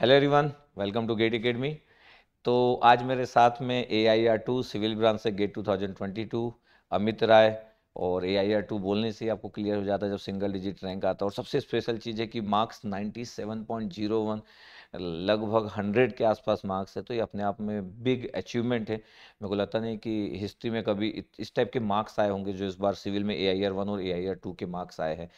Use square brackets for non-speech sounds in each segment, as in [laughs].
Hello everyone welcome to GATE academy तो आज मेरे साथ में A I R two civil branch से गेट 2022 अमित राय और ए आई आर टू बोलने से आपको क्लियर हो जाता है जब सिंगल डिजिट रैंक आता है और सबसे स्पेशल चीज़ है कि मार्क्स 97.01 लगभग 100 के आसपास मार्क्स है तो ये अपने आप में बिग अचीवमेंट है मेरे को लगता नहीं कि हिस्ट्री में कभी इस टाइप के मार्क्स आए होंगे जो इस बार सिविल में ए आई आर वन और ए आई आर टू के मार्क्स आए हैं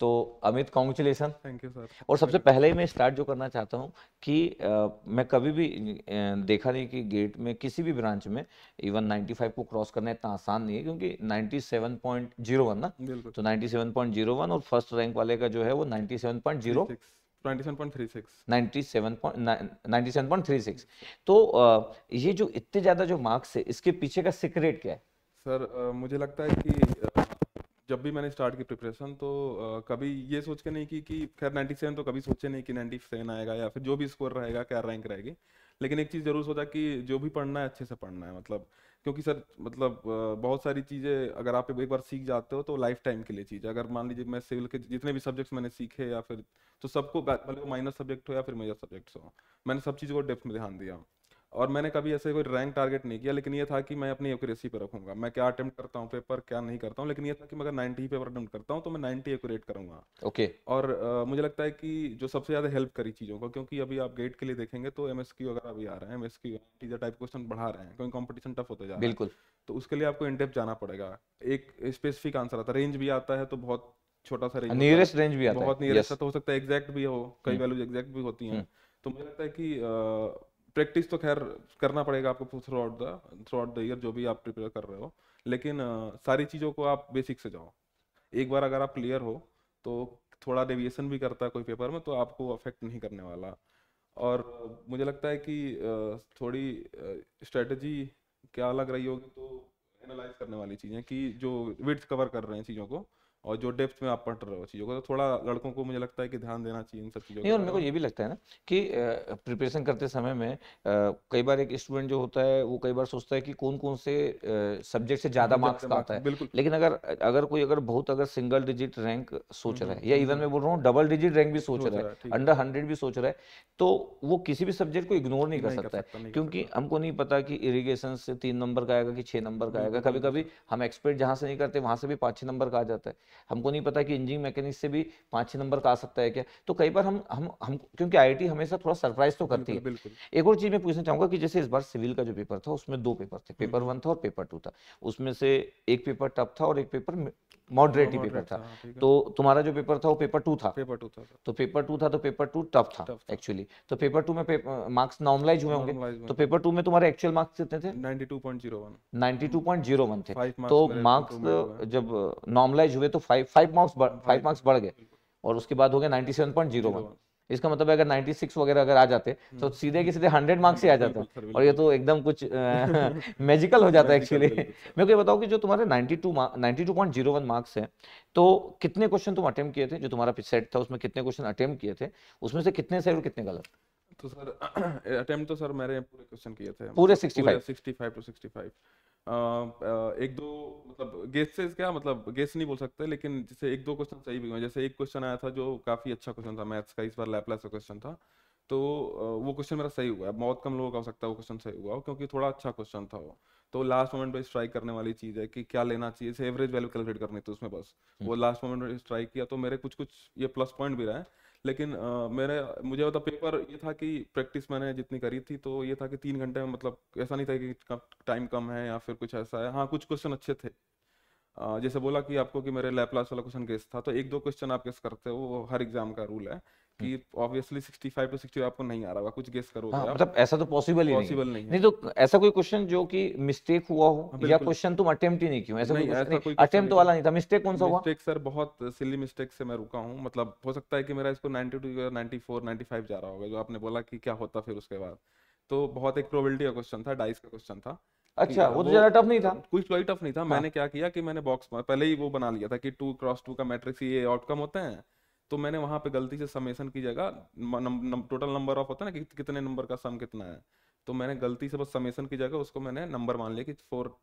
तो Amit congratulation thank you sir और सबसे पहले ही मैं स्टार्ट जो करना चाहता हूँ कि आ, मैं कभी भी देखा नहीं कि गेट में किसी भी ब्रांच में इवन 95 को क्रॉस करना इतना आसान नहीं है क्योंकि 97.01 ना तो 97.01 और फर्स्ट रैंक वाले का जो है वो 97.0 पॉइंट जीरो तो आ, ये जो इतने ज्यादा जो मार्क्स है इसके पीछे का सीक्रेट क्या है सर मुझे लगता है कि जब भी मैंने स्टार्ट की प्रिपरेशन तो आ, कभी ये सोच के नहीं की कि खैर 97 तो कभी सोचे नहीं कि 97 आएगा या फिर जो भी स्कोर रहेगा क्या रैंक रहेगी लेकिन एक चीज़ ज़रूर सोचा कि जो भी पढ़ना है अच्छे से पढ़ना है मतलब क्योंकि सर मतलब बहुत सारी चीज़ें अगर आप एक बार सीख जाते हो तो लाइफ टाइम के लिए चीज़ है अगर मान लीजिए मैं सिविल के जितने भी सब्जेक्ट्स मैंने सीखे या फिर तो सबको भले वो माइनर सब्जेक्ट हो या फिर मेजर सब्जेक्ट्स हो मैंने सब चीज़ों को डेप्थ में ध्यान दिया हूँ और मैंने कभी ऐसे कोई रैंक टारगेट नहीं किया लेकिन ये था कि मैं अपनी एक्यूरेसी पर रखूंगा मैं क्या अटेम्प्ट करता हूँ पेपर क्या नहीं करता हूँ लेकिन ये था कि मैं अगर नाइन्टी पेपर अटेम्प्ट करता हूँ तो मैं नाइन्टी एक्यूरेट करूंगा ओके okay. और आ, मुझे लगता है कि जो सबसे ज्यादा हेल्प करी चीज़ों को क्योंकि अभी आप गेट के लिए देखेंगे तो एम वगैरह अभी आ रहे हैं एम एस टाइप क्वेश्चन बढ़ा रहे हैं क्योंकि कॉम्पिटिशन टफ होता जा बिल्कुल तो उसके लिए आपको इनडेप जाना पड़ेगा एक स्पेसिफिक आंसर आता है रेंज भी आता है तो बहुत छोटा सा रेंज नियरेस्ट रेंज भी आता है बहुत नियरेस्ट तो हो सकता है एग्जैक्ट भी हो कई वैल्यूज हम्म। एग्जैक्ट भी होती हैं हम्म। तो मुझे लगता है कि प्रैक्टिस तो खैर करना पड़ेगा आपको throughout the throughout the year जो भी आप प्रिपेयर कर रहे हो लेकिन सारी चीज़ों को आप बेसिक से जाओ एक बार अगर आप क्लियर हो तो थोड़ा डेविएशन भी करता है कोई पेपर में तो आपको अफेक्ट नहीं करने वाला और मुझे लगता है कि थोड़ी स्ट्रेटजी क्या अलग रही होगी तो एनालाइज करने वाली चीज़ें कि जो विड्स कवर कर रहे हैं चीज़ों को और जो डेप्थ में आप पढ़ रहे हो चीज़ों को तो थोड़ा लड़कों को मुझे लगता है कि ध्यान देना चाहिए इन सब चीज़ों और मेरे को ये भी लगता है ना कि प्रिपरेशन करते समय में कई बार एक स्टूडेंट जो होता है वो कई बार सोचता है कि कौन कौन से सब्जेक्ट से ज़्यादा मार्क्स का आता है बिल्कुल लेकिन अगर अगर कोई अगर बहुत अगर सिंगल डिजिट रैंक सोच रहा है हम्म, या इवन हम्म, मैं हम्म। बोल रहा हूँ डबल डिजिट रैंक भी सोच रहा है अंडर हंड्रेड भी सोच रहा है तो वो किसी भी सब्जेक्ट को इग्नोर नहीं कर सकता है क्योंकि हमको नहीं पता कि इरीगेशन से तीन नंबर का आएगा कि छह नंबर का आएगा कभी कभी हम एक्सपर्ट जहाँ से नहीं करते वहां से भी पाँच छह नंबर का आ जाता है हमको नहीं पता कि इंजीनियरिंग मैकेनिक से भी पाँच छः नंबर का आ सकता है क्या तो कई बार हम हम हम क्योंकि आई हमेशा थोड़ा सरप्राइज तो करती है एक और चीज़ मैं पूछना चाहूँगा कि जैसे इस बार सिविल का जो पेपर था उसमें दो पेपर थे पेपर हम्म। वन था और पेपर टू था उसमें से एक पेपर टफ था और एक पेपर मॉडरेट ही पेपर था, हाँ, तो तुम्हारा जो पेपर था वो पेपर टू था पेपर टू तो था तो पेपर टू था तो पेपर टू टफ था एक्चुअली तो पेपर टू में मार्क्स नॉर्मलाइज हुए होंगे तो पेपर टू में तुम्हारे एक्चुअल मार्क्स कितने थे ninety two point zero one थे तो मार्क्स जब नॉर्मलाइज हुए तो five five marks five marks बढ़ गए और उसके बाद हो गया ninety seven point zero one इसका मतलब अगर 96 वगैरह अगर आ जाते हम्म। तो सीधे के सीधे 100 मार्क्स ही आ [laughs] जाते और ये तो एकदम कुछ मैजिकल [laughs] हो जाता है एक्चुअली मैं को ये बताओ कि जो तुम्हारे 92 92.01 मार्क्स हैं तो कितने क्वेश्चन तुम अटेम्प्ट किए थे जो तुम्हारा सेट था उसमें कितने क्वेश्चन अटेम्प्ट किए थे उसमें से कितने सही और कितने गलत तो सर अटेम्प्ट [clears throat] तो सर मेरे पूरे क्वेश्चन किए थे पूरे 65 65 टू 65 एक दो मतलब गेसेस क्या मतलब गेस नहीं बोल सकते लेकिन जैसे एक दो क्वेश्चन सही भी हुए जैसे एक क्वेश्चन आया था जो काफ़ी अच्छा क्वेश्चन था मैथ्स का इस बार लैपलास का क्वेश्चन था तो वो क्वेश्चन मेरा सही हुआ है बहुत कम लोगों का हो सकता है वो क्वेश्चन सही हुआ क्योंकि थोड़ा अच्छा क्वेश्चन था वो तो लास्ट मोमेंट पे स्ट्राइक करने वाली चीज़ है कि क्या लेना चाहिए जैसे एवरेज वैल्यू कैलकुलेट करनी थी उसमें बस वो लास्ट हम्म। मोमेंट पे स्ट्राइक किया तो मेरे कुछ कुछ ये प्लस पॉइंट भी रहा है लेकिन आ, मेरे मुझे मतलब पेपर ये था कि प्रैक्टिस मैंने जितनी करी थी तो ये था कि तीन घंटे में मतलब ऐसा नहीं था कि टाइम कम है या फिर कुछ ऐसा है हाँ कुछ क्वेश्चन अच्छे थे आ, जैसे बोला कि आपको कि मेरे लैपलास वाला क्वेश्चन गेस था तो एक दो क्वेश्चन आप गेस करते हो वो हर एग्जाम का रूल है कि ऑब्वियसली 65 टू 60 आपको नहीं आ रहा होगा कुछ गेस करो हाँ, मतलब ऐसा तो पॉसिबल ही पॉसिबल नहीं, नहीं, नहीं तो ऐसा कोई क्वेश्चन जो कि मिस्टेक हुआ हो हाँ, या क्वेश्चन तुम अटेम्प्ट ही नहीं क्यों ऐसा नहीं, कोई ऐसा नहीं, अटेम्प्ट तो वाला नहीं था मिस्टेक कौन सा हुआ मिस्टेक सर बहुत सिली मिस्टेक से मैं रुका हूं मतलब हो सकता है कि मेरा इसको 92 या 94 95 जा रहा होगा जो आपने बोला कि क्या होता फिर उसके बाद तो बहुत एक प्रोबेबिलिटी का क्वेश्चन था डाइस का क्वेश्चन था अच्छा वो तो ज्यादा टफ नहीं था कुछ कोई टफ नहीं था मैंने हाँ। क्या किया कि मैंने बॉक्स पहले ही वो बना लिया था कि टू क्रॉस टू का मैट्रिक्स ये आउटकम होते हैं तो मैंने वहां पे गलती से समेशन की जगह टोटल नंबर ऑफ होता है ना कि कितने नंबर का सम कितना है तो मैंने गलती से बस समेशन की जगह उसको मैंने नंबर मान लिया कि फोर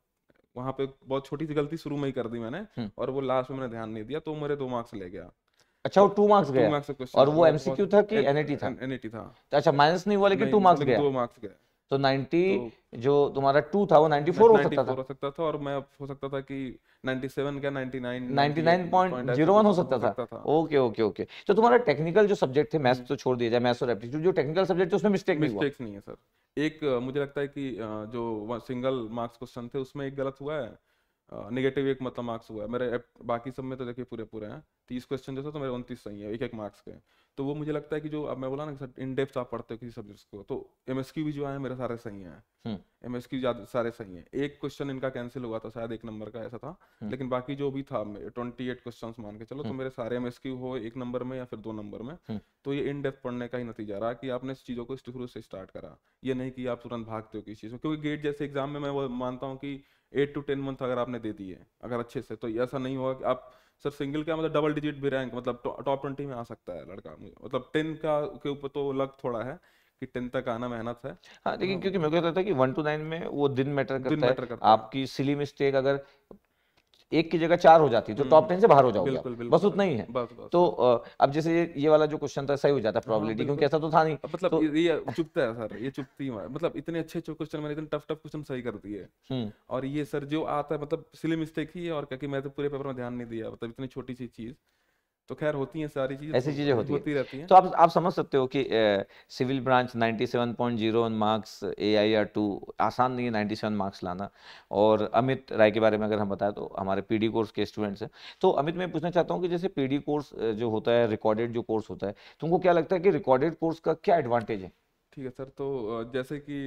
वहां पे बहुत छोटी सी गलती शुरू में ही कर दी मैंने हम्म। और वो लास्ट में मैंने ध्यान नहीं दिया तो मेरे दो मार्क्स ले गया अच्छा वो टू मार्क्स गया और वो एमसीक्यू था कि एनएटी था एनएटी था तो अच्छा माइनस नहीं हुआ लेकिन टू मार्क्स गया दो मार्क्स गया तो 90 तो, जो तुम्हारा था वो 94 हो सकता था हो सकता था और मैं हो सकता था कि 97 क्या 99 99.01 हो सकता था ओके ओके ओके तो तुम्हारा टेक्निकल जो सब्जेक्ट थे मैथ्स हम्म। तो छोड़ दिया जाए मैथ्स और एप्टीट्यूड जो टेक्निकल सब्जेक्ट थे उसमें मिस्टेक नहीं हुआ मिस्टेक्स नहीं है सर एक मुझे लगता है कि जो सिंगल मार्क्स क्वेश्चन थे उसमें एक गलत हुआ है नेगेटिव एक मतलब मार्क्स हुआ है मेरे बाकी सब में तो देखिए पूरे पूरे हैं तीस क्वेश्चन जैसे तो मेरे उनतीस सही है एक एक मार्क्स के तो वो मुझे लगता है कि जो अब मैं बोला ना सर इन डेप्थ आप पढ़ते हो किसी सब्जेक्ट को तो एम भी जो है मेरे सारे सही है एम एस सारे सही है एक क्वेश्चन इनका कैंसिल हुआ था शायद एक नंबर का ऐसा था हम्म। लेकिन बाकी जो भी था ट्वेंटी एट क्वेश्चन मान के चलो तो हम्म। मेरे सारे एम एस क्यू हो एक नंबर में या फिर दो नंबर में हम्म। तो ये इन डेप्थ पढ़ने का ही नतीजा रहा कि आपने इस चीज़ों को शुरू से स्टार्ट करा ये नहीं कि आप तुरंत भागते हो किसी चीज़ को क्योंकि गेट जैसे एग्जाम में मैं वो मानता हूँ की एट टू टेन मंथ अगर आपने दे दिए अगर अच्छे से तो ऐसा नहीं होगा कि आप सर सिंगल का मतलब डबल डिजिट भी रैंक मतलब टॉप ट्वेंटी में आ सकता है लड़का मतलब टेन का के ऊपर तो लग थोड़ा है कि टेन तक आना मेहनत है हाँ लेकिन हाँ। क्योंकि मेरे को लगता है कि वन टू नाइन में वो दिन मैटर करता करता है आपकी सिली मिस्टेक अगर एक की जगह चार हो जाती तो टॉप टेन से बाहर हो जाओगे बस उतना ही है बस, बस, तो अब जैसे ये, ये वाला जो क्वेश्चन था सही हो जाता है हाँ, प्रोबेबिलिटी क्योंकि ऐसा तो था नहीं मतलब तो, ये चुपता है सर ये चुपती है मतलब इतने अच्छे अच्छे क्वेश्चन मैंने इतने टफ टफ क्वेश्चन सही कर दिए हम्म। और ये सर जो आता है मतलब सिली मिस्टेक ही है और क्योंकि मैं तो पूरे पेपर में ध्यान नहीं दिया मतलब इतनी छोटी सी चीज तो खैर होती हैं सारी चीज़ें ऐसी तो चीज़ें होती, होती है। रहती हैं तो आप आप समझ सकते हो कि civil branch 97.0 marks A I R two आसान नहीं है 97 मार्क्स लाना और अमित राय के बारे में अगर हम बताएं तो हमारे पीडी कोर्स के स्टूडेंट्स हैं तो अमित मैं पूछना चाहता हूँ कि जैसे पीडी कोर्स जो होता है रिकॉर्डेड जो कोर्स होता है तुमको क्या लगता है कि रिकॉर्डेड कोर्स का क्या एडवांटेज है ठीक है सर तो जैसे कि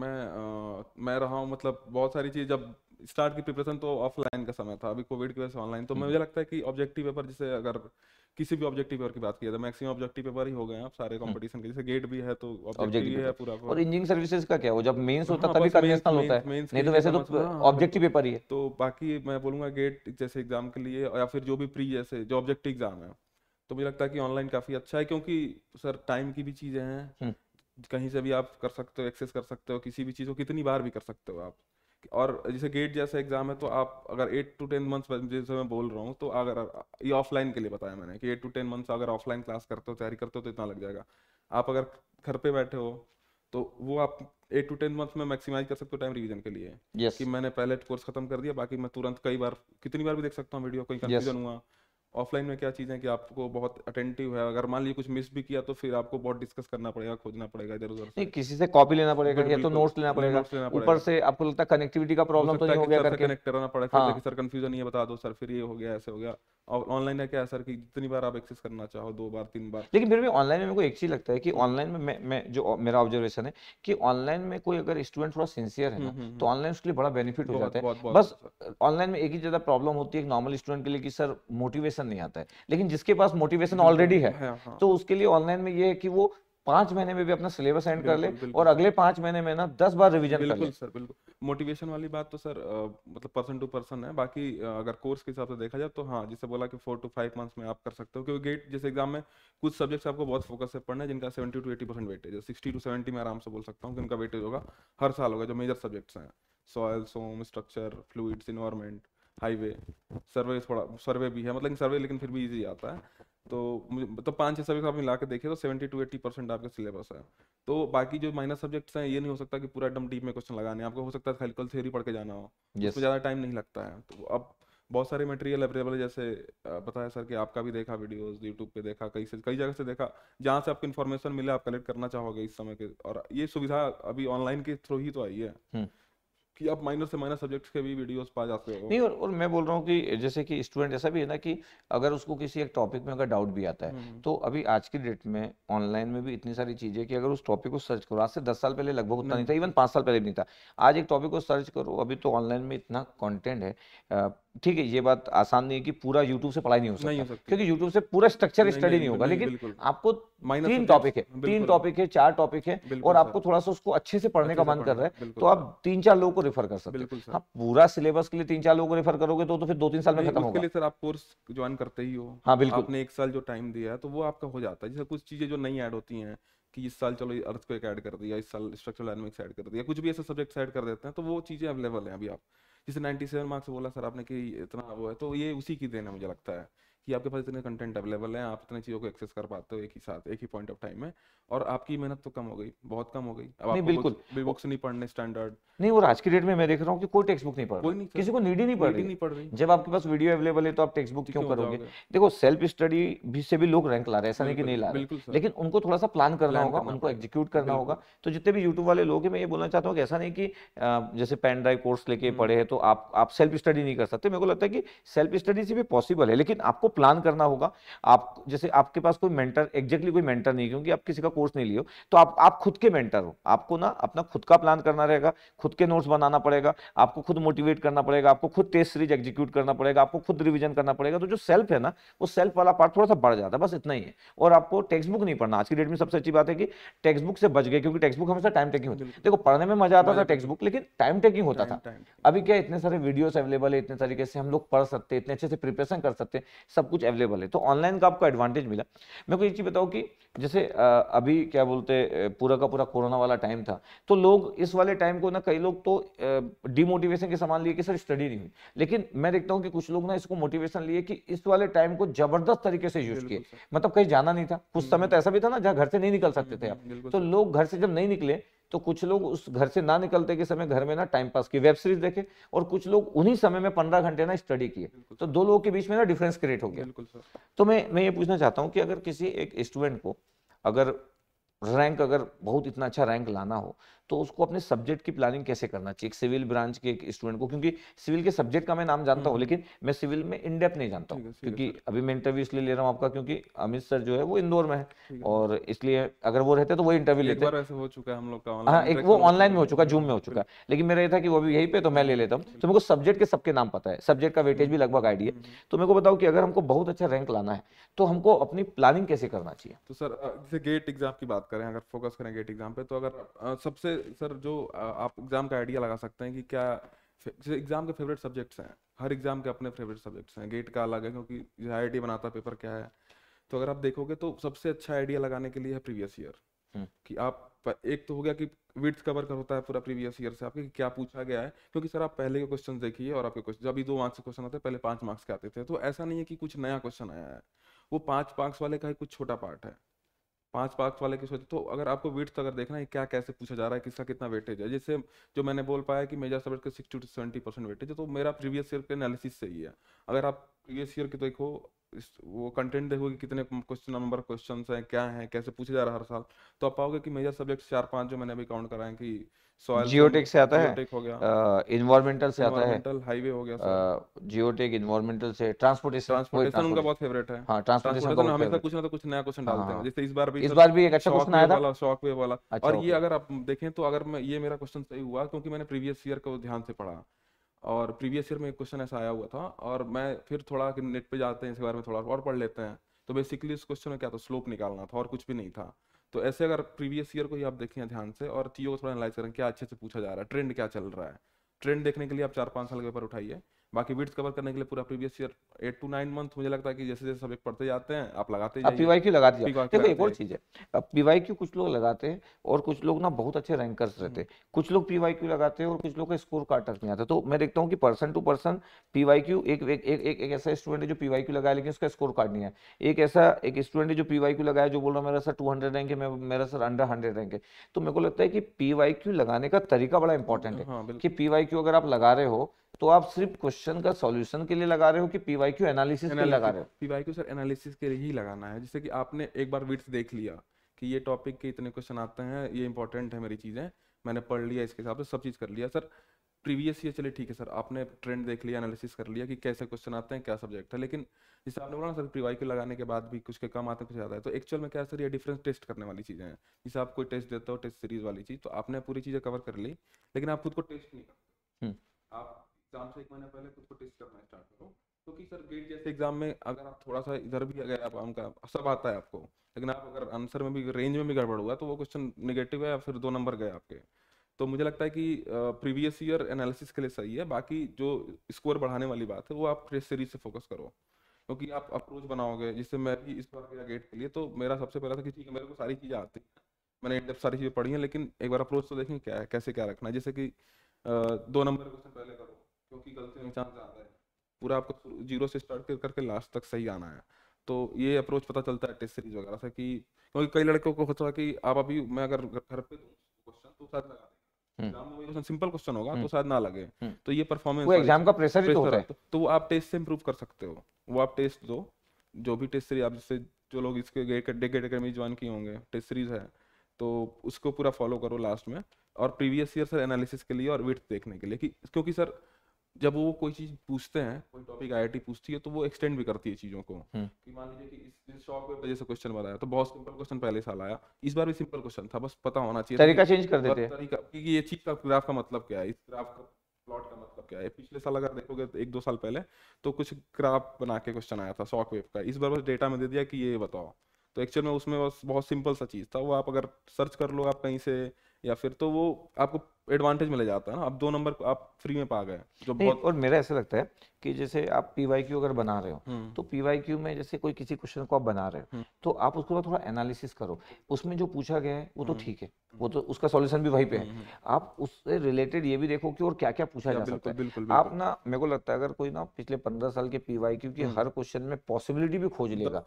मैं आ, मैं रहा हूँ मतलब बहुत सारी चीज़ जब स्टार्ट की प्रिपरेशन तो ऑफलाइन का समय था अभी कोविड की वजह से ऑनलाइन तो हम्म। मुझे लगता है कि ऑब्जेक्टिव पेपर जैसे अगर किसी भी ऑब्जेक्टिव पेपर की बात किया जाए मैक्सिमम ऑब्जेक्टिव पेपर ही हो गए आप सारे कंपटीशन हम्म। के जैसे गेट भी है तो ऑब्जेक्टिव है पूरा और इंजीनियरिंग सर्विसेज का क्या हो जब मेंस हाँ, होता तभी कन्वेंशनल होता है नहीं तो वैसे तो ऑब्जेक्टिव पेपर हाँ। ही है तो बाकी मैं बोलूंगा गेट जैसे एग्जाम के लिए या फिर जो भी प्री जैसे जो ऑब्जेक्टिव एग्जाम है तो मुझे लगता है कि ऑनलाइन काफी अच्छा है क्योंकि सर टाइम की भी चीजें हैं हम्म। कहीं से भी आप कर सकते हो एक्सेस कर सकते हो किसी भी चीज को कितनी बार भी कर सकते हो आप और जैसे गेट जैसे एग्जाम है तो आप अगर एट टू टेन मंथ्स जैसे मैं बोल रहा हूँ तो अगर ये ऑफलाइन के लिए बताया मैंने कि एट टू टेन मंथ्स अगर ऑफलाइन क्लास करते हो तैयारी करते हो तो इतना लग जाएगा आप अगर घर पे बैठे हो तो वो आप एट टू टेन मंथ्स में मैक्सिमाइज कर सकते हो टाइम रिविजन के लिए yes. कि मैंने पहले कोर्स खत्म कर दिया बाकी मैं तुरंत कई बार कितनी बार भी देख सकता हूँ वीडियो कोई कंफ्यूजन yes. हुआ ऑफलाइन में क्या चीज़ें कि आपको बहुत अटेंटिव है अगर मान लीजिए कुछ मिस भी किया तो फिर आपको बहुत डिस्कस करना पड़ेगा खोजना पड़ेगा इधर उधर नहीं किसी से कॉपी लेना पड़ेगा या तो नोट्स लेना पड़ेगा ऊपर से आपको लगता है कनेक्टिविटी का प्रॉब्लम तो नहीं हो गया करके कनेक्ट कराना पड़ेगा सर कंफ्यूजन ये बता दो सर फिर ये हो गया ऐसे हो गया और ऑनलाइन है क्या सर कि जितनी बार आप एक्सेस करना चाहो दो बार तीन बार लेकिन फिर भी ऑनलाइन में मेरे को एक चीज लगता है कि ऑनलाइन में मैं, मैं जो मेरा ऑब्जर्वेशन है कि ऑनलाइन में कोई अगर स्टूडेंट थोड़ा सिंसियर है ना हम्म, हम्म, तो ऑनलाइन हम्म। उसके लिए बड़ा बेनिफिट हो जाता है बस ऑनलाइन में एक ही ज्यादा प्रॉब्लम होती है नॉर्मल स्टूडेंट के लिए कि सर मोटिवेशन नहीं आता है लेकिन जिसके पास मोटिवेशन ऑलरेडी है हाँ। तो उसके लिए ऑनलाइन में ये है कि वो पांच महीने में भी अपना सिलेबस एंड कर ले बिल्कुल, और अगले पांच महीने में ना दस बार रिवीजन बिल्कुल कर ले। सर बिल्कुल मोटिवेशन वाली बात तो सर मतलब पर्सन टू पर्सन है बाकी अगर कोर्स के हिसाब से देखा जाए तो हाँ जैसे बोला कि फोर टू फाइव मंथ्स में आप कर सकते हो क्योंकि गेट जैसे एग्जाम में कुछ सब्जेक्ट्स आपको बहुत फोकस से पढ़ना है जिनका seventy to eighty percent weightage है सिक्सटी टू सेवेंटी में आराम से बोल सकता हूँ कि उनका वेटेज होगा हर साल होगा जो मेजर सब्जेक्ट्स हैं soil SOM structure fluids environment highway survey थोड़ा सर्वे भी है मतलब सर्वे लेकिन फिर भी इजी आता है तो मतलब पाँच छः सब्जेक्ट आप मिला के देखिए तो सेवेंटी टू एट्टी परसेंट आपका सिलेबस है तो बाकी जो माइनर सब्जेक्ट्स हैं ये नहीं हो सकता कि पूरा एकदम डीप में क्वेश्चन लगाने आपको हो सकता है कैलकुल थ्योरी पढ़ के जाना हो yes. उसमें ज़्यादा टाइम नहीं लगता है तो अब बहुत सारे मटेरियल अवेलेबल है जैसे बताया सर कि आपका भी देखा वीडियोस यूट्यूब पे देखा कई से कई जगह से देखा जहाँ से आपको इन्फॉर्मेशन मिले आप कलेक्ट करना चाहोगे इस समय के और ये सुविधा अभी ऑनलाइन के थ्रू ही तो आई है कि आप माइनर से माइनर सब्जेक्ट्स के भी वीडियोस पा जाते हो नहीं और, और मैं बोल रहा हूँ कि जैसे कि स्टूडेंट ऐसा भी है ना कि अगर उसको किसी एक टॉपिक में अगर डाउट भी आता है हम्म। तो अभी आज की डेट में ऑनलाइन में भी इतनी सारी चीजें कि अगर उस टॉपिक को सर्च करो आज से दस साल पहले लगभग उतना नहीं था इवन पांच साल पहले नहीं था आज एक टॉपिक को सर्च करो अभी तो ऑनलाइन में इतना कॉन्टेंट है ठीक है ये बात आसान नहीं है कि पूरा यूट्यूब से पढ़ाई नहीं हो सकता, क्योंकि यूट्यूब से पूरा स्ट्रक्चर स्टडी नहीं होगा लेकिन आपको तीन टॉपिक है तीन टॉपिक है चार टॉपिक है और आपको थोड़ा सा उसको अच्छे से पढ़ने का मन कर रहा है तो आप तीन चार लोगों को रेफर कर सकते हैं हाँ पूरा सिलेबस के लिए तीन चार लोगों को रेफर करोगे तो, तो फिर दो तीन साल में खत्म होगा लिए सर आप कोर्स ज्वाइन करते ही हो हाँ बिल्कुल आपने एक साल जो टाइम दिया है तो वो आपका हो जाता है जैसे कुछ चीजें जो नई ऐड होती है कि इस साल चलो अर्थ को एक ऐड कर दिया इस साल स्ट्रक्चरल डायनामिक्स ऐड कर दिया कुछ भी ऐसे सब्जेक्ट ऐड कर देते हैं तो वो चीजें अवेलेबल है अभी आप जैसे 97 मार्क्स बोला सर आपने कि इतना वो है तो ये उसी की देन है मुझे लगता है कि आपके पास इतने कंटेंट अवेलेबल है आप इतने चीज़ों को एक्सेस कर पाते हो एक ही साथ एक ही पॉइंट ऑफ टाइम में और आपकी मेहनत तो कम हो गई बहुत कम हो गई अब नहीं बिल्कुल बुक्स, बुक्स नहीं पढ़ने स्टैंडर्ड नहीं और आज की डेट में मैं देख रहा हूँ कि कोई टेक्स्ट बुक नहीं पढ़ रहा किसी को नीड ही नहीं पढ़ रही नहीं पढ़ रही जब आपके पास वीडियो अवेलेबल है तो आप टेक्स्ट बुक क्यों करोगे देखो सेल्फ स्टडी भी से भी लोग रैंक ला रहे हैं ऐसा नहीं कि नहीं ला रहे लेकिन उनको थोड़ा सा प्लान करना होगा उनको एग्जीक्यूट करना होगा तो जितने भी यूट्यूब वाले लोग हैं मैं ये बोलना चाहता हूँ ऐसा नहीं कि जैसे पेन ड्राइव कोर्स लेके हम्म। पढ़े हैं तो आप आप सेल्फ स्टडी नहीं कर सकते मेरे को लगता है कि सेल्फ स्टडी से भी पॉसिबल है लेकिन आपको प्लान करना होगा आप जैसे आपके पास कोई मेंटर एग्जैक्टली कोई मेंटर नहीं क्योंकि आप किसी का कोर्स नहीं लियो तो आप आप खुद के मेंटर हो आपको ना अपना खुद का प्लान करना रहेगा खुद के नोट्स बनाना पड़ेगा आपको खुद मोटिवेट करना पड़ेगा आपको खुद टेस्ट सीरीज एग्जीक्यूट करना पड़ेगा आपको खुद रिविजन करना पड़ेगा तो जो सेल्फ है ना वो सेल्फ वाला पार्ट थोड़ा सा बढ़ जाता है बस इतना ही है और आपको टेक्स्ट बुक नहीं पढ़ना आज की डेट में सबसे अच्छी बात है कि टेक्स्ट बुक से बच गए क्योंकि टेक्स्ट बुक हमेशा टाइम टेकिंग होती है देखो पढ़ने में मजा आता था टेक्स्ट बुक लेकिन टाइम टेकिंग होता था अभी क्या इतने सारे वीडियोस अवेलेबल है इतने तरीके से हम लोग पढ़ सकते हैं इतने अच्छे से प्रिपरेशन कर सकते हैं सब कुछ अवेलेबल है तो ऑनलाइन का आपको एडवांटेज मिला मेरे को ये चीज बताओ कि जैसे अभी अभी क्या बोलते पूरा का पूरा कोरोना वाला टाइम था तो लोग इस वाले टाइम को ना कई लोग तो डिमोटिवेशन के सामान लिए कि सर स्टडी नहीं हुई लेकिन मैं देखता हूँ कि कुछ लोग ना इसको मोटिवेशन लिए कि इस वाले टाइम को जबरदस्त तरीके से यूज किए मतलब कहीं जाना नहीं था कुछ हम्म, समय तो हम्म। ऐसा भी था ना जहाँ घर से नहीं निकल सकते थे हम्म, आप तो लोग घर से जब नहीं निकले तो कुछ लोग उस घर से ना निकलते के समय घर में ना टाइम पास की वेब सीरीज देखे और कुछ लोग उन्हीं समय में पंद्रह घंटे ना स्टडी किए तो दो लोगों के बीच में ना डिफरेंस क्रिएट हो गया तो मैं मैं ये पूछना चाहता हूँ कि अगर किसी एक स्टूडेंट को अगर रैंक अगर बहुत इतना अच्छा रैंक लाना हो तो उसको अपने सब्जेक्ट की प्लानिंग कैसे करना चाहिए एक सिविल ब्रांच के एक स्टूडेंट को क्योंकि सिविल के सब्जेक्ट का मैं नाम जानता हूँ हम्म, हम्म। लेकिन मैं सिविल में इन नहीं जानता हूँ क्योंकि अभी मैं इंटरव्यू इसलिए ले रहा हूँ आपका क्योंकि अमित सर जो है वो इंदौर में है और इसलिए अगर वो रहते तो वो इंटरव्यू लेते हो चुका है हम लोग का हाँ एक वो ऑनलाइन में हो चुका है जूम में हो चुका है लेकिन मेरा ये था कि वो अभी यही पे तो मैं ले लेता हूँ हम्म। तो मेरे को सब्जेक्ट के सबके नाम पता है सब्जेक्ट का वेटेज भी लगभग आइडिया तो मेरे को बताओ कि अगर हमको बहुत अच्छा रैंक लाना है तो हमको अपनी प्लानिंग कैसे करना चाहिए तो सर जैसे गेट एग्जाम की बात करें अगर फोकस करें गेट एग्जाम पे तो अगर सबसे सर जो आप एग्जाम का आइडिया लगा सकते हैं कि क्या जैसे एग्जाम के फेवरेट सब्जेक्ट्स हैं हर एग्जाम के अपने फेवरेट सब्जेक्ट्स हैं गेट का अलग है क्योंकि आई बनाता पेपर क्या है तो अगर आप देखोगे तो सबसे अच्छा आइडिया लगाने के लिए है प्रीवियस ईयर हम्म। कि आप एक तो हो गया कि विड्स कवर कर होता है पूरा प्रीवियस ईयर से आपके क्या पूछा गया है क्योंकि सर आप पहले के क्वेश्चन देखिए और आपके क्वेश्चन जब भी दो मार्क्स के क्वेश्चन आते हैं पहले पांच मार्क्स के आते थे तो ऐसा नहीं है कि कुछ नया क्वेश्चन आया है वो पांच मार्क्स वाले का ही कुछ छोटा पार्ट है पांच मार्क्स वाले की सोचे तो अगर आपको वेट्स तो अगर देखना है क्या कैसे पूछा जा रहा है किसका कितना वेटेज है जैसे जो मैंने बोल पाया कि मेजर सब्जेक्ट का sixty to seventy percent weightage है तो मेरा प्रीवियस ईयर के एनालिसिस से ही है अगर आप प्रीवियस ईयर के देखो इस वो कंटेंट देखोगे कितने क्वेश्चन नंबर क्वेश्चन हैं क्या हैं कैसे पूछा जा रहा है हर साल तो आप पाओगे कि मेजर सब्जेक्ट चार पाँच जो मैंने अभी काउंट कराए कि जियोटेक से आता है इन्वायरमेंटल से आता है हाईवे हो गया जियोटेक इन्वायरमेंटल से ट्रांसपोर्टेशन ट्रांसपोर्टेशन उनका बहुत फेवरेट है हां ट्रांसपोर्टेशन हमेशा कुछ ना तो कुछ नया क्वेश्चन हाँ, डालते हैं हाँ। जैसे इस बार भी इस बार भी एक अच्छा क्वेश्चन आया था शॉक वेव वाला अच्छा और ये अगर आप देखें तो अगर ये मेरा क्वेश्चन सही हुआ क्योंकि मैंने प्रीवियस ईयर को ध्यान से पढ़ा और प्रीवियस ईयर में एक क्वेश्चन ऐसा आया हुआ था और मैं फिर थोड़ा नेट पे जाते हैं इसके बारे में थोड़ा और पढ़ लेते हैं तो बेसिकली इस क्वेश्चन में क्या था स्लोप निकालना था और कुछ भी नहीं था तो ऐसे अगर प्रीवियस ईयर को ही आप देखें ध्यान से और चीज़ों को थोड़ा एनालाइज करें क्या अच्छे से पूछा जा रहा है ट्रेंड क्या चल रहा है ट्रेंड देखने के लिए आप चार पाँच साल के पेपर उठाइए बाकी विट्स कवर करने के लिए पूरा previous year eight to nine month मुझे लगता है कि जैसे जैसे सब पढ़ते जाते हैं आप लगाते पी पीवाई क्यू लगा जाओ देखो एक और चीज़ है वाई क्यू कुछ लोग लगाते हैं और कुछ लोग ना बहुत अच्छे रैंकर्स रहते हैं हम्म। कुछ लोग वाई क्यू लगाते हैं और कुछ लोग का स्कोर कार्ड तक नहीं आता तो मैं देखता हूँ कि person to person PY Q एक एक ऐसा स्टूडेंट है जो पीवाई क्यू लगाया लेकिन उसका स्कोर कार्ड नहीं है एक ऐसा एक स्टूडेंट है जो वाई क्यू लगाया जो बोल रहा है मेरा सर टू हंड्रेड रैंक है मेरा सर अंडर हंड्रेड रैंक है तो मेरे को लगता है कि पीवाई क्यू लगाने का तरीका बड़ा इंपॉर्टेंट है हाँ, कि पीवाई क्यू अगर आप लगा रहे हो तो आप सिर्फ क्वेश्चन का सॉल्यूशन के लिए लगा रहे हो कि पीवाईक्यू एनालिसिस के लगा रहे हो पीवाईक्यू सर एनालिसिस के लिए ही लगाना है जैसे कि आपने एक बार विट्स देख लिया कि ये टॉपिक के इतने क्वेश्चन आते हैं ये इंपॉर्टेंट है मेरी चीज़ें मैंने पढ़ लिया इसके हिसाब से सब चीज़ कर लिया सर प्रीवियस ईयर चले ठीक है सर आपने ट्रेंड देख लिया एनालिसिस कर लिया कि कैसे क्वेश्चन आते हैं क्या सब्जेक्ट है लेकिन जैसे आपने बोला ना सर प्रीवाईक्यू लगाने के बाद भी कुछ के कम आते हैं कुछ ज़्यादा है तो एक्चुअल में क्या सर ये डिफरेंस टेस्ट करने वाली चीज़ें हैं जैसे आप कोई टेस्ट देते हो टेस्ट सीरीज वाली चीज़ तो आपने पूरी चीज़ें कवर कर ली लेकिन आप खुद को टेस्ट नहीं कर हम्म। आप एग्जाम से एक महीने पहले खुद को टेस्ट करना स्टार्ट करो क्योंकि सर गेट जैसे एग्जाम में अगर आप थोड़ा सा इधर भी अगर आप आपका सब आता है आपको लेकिन आप अगर आंसर में भी रेंज में भी गड़बड़ हुआ तो वो क्वेश्चन निगेटिव है या फिर दो नंबर गए आपके तो मुझे लगता है कि प्रीवियस ईयर एनालिसिस के लिए सही है बाकी जो स्कोर बढ़ाने वाली बात है वो आप फ्रेश सीरीज से फोकस करो क्योंकि आप अप्रोच बनाओगे जिससे मैं भी इस बार गया गेट के लिए तो मेरा सबसे पहला था कि ठीक है मेरे को सारी चीज़ें आती हैं मैंने इंटर सारी चीज़ें पढ़ी हैं लेकिन एक बार अप्रोच तो देखें क्या है कैसे क्या रखना है जैसे कि दो नंबर क्वेश्चन पहले करो क्योंकि गलती में चांस ज़्यादा है पूरा आपको जीरो से स्टार्ट करके लास्ट तक सही आना है तो ये अप्रोच पता चलता है टेस्ट सीरीज वगैरह से कि क्योंकि कई लड़कों को होता है कि आप अभी मैं अगर घर पे क्वेश्चन तो शायद लगा सिंपल क्वेश्चन हम्म। होगा तो हम्म। शायद ना लगे हम्म। तो ये परफॉर्मेंस वो एग्जाम का प्रेशर ही तो होता है तो, वो आप टेस्ट से इंप्रूव कर सकते हो वो आप टेस्ट दो जो भी टेस्ट सीरीज आप जैसे जो लोग इसके गए डेकेट अकेडमी ज्वाइन किए होंगे टेस्ट सीरीज है तो उसको पूरा फॉलो करो लास्ट में और प्रीवियस ईयर सर एनालिसिस के लिए और विथ देखने के लिए कि क्योंकि सर जब वो कोई चीज पूछते हैं कोई टॉपिक आईआईटी पूछती है तो वो एक्सटेंड भी करती है चीजों को हम्म। कि मान लीजिए कि इस शॉर्ट वजह से क्वेश्चन बनाया तो बहुत सिंपल क्वेश्चन पहले साल आया इस बार भी सिंपल क्वेश्चन था बस पता होना चाहिए तरीका चेंज कर देते हैं तरीका कि ये चीज का ग्राफ का मतलब क्या है इस ग्राफ का प्लॉट का मतलब क्या है पिछले साल अगर देखोगे तो एक दो साल पहले तो कुछ ग्राफ बना के क्वेश्चन आया था शॉक वेव का इस बार बस डेटा में दे दिया कि ये बताओ तो एक्चुअल में उसमें बस बहुत सिंपल सा चीज था वो आप अगर सर्च कर लो आप कहीं से या फिर तो वो आपको एडवांटेज मिल जाता है ना आप दो नंबर आप फ्री में पा गए जो बहुत और मेरा ऐसा लगता है कि जैसे आप पीवाई क्यू अगर बना रहे हो हम्म। तो पीवाई क्यू में जैसे कोई किसी क्वेश्चन को आप बना रहे हो हम्म। तो आप उसको थोड़ा एनालिसिस करो उसमें जो पूछा गया है वो तो हम्म। ठीक है वो तो उसका सॉल्यूशन भी वहीं पे है आप उससे रिलेटेड ये भी देखो कि और क्या क्या पूछा जा सकता है आप ना मेरे को लगता है अगर कोई ना पिछले पंद्रह साल के पीवाई क्यू की हर क्वेश्चन में पॉसिबिलिटी भी खोज लेगा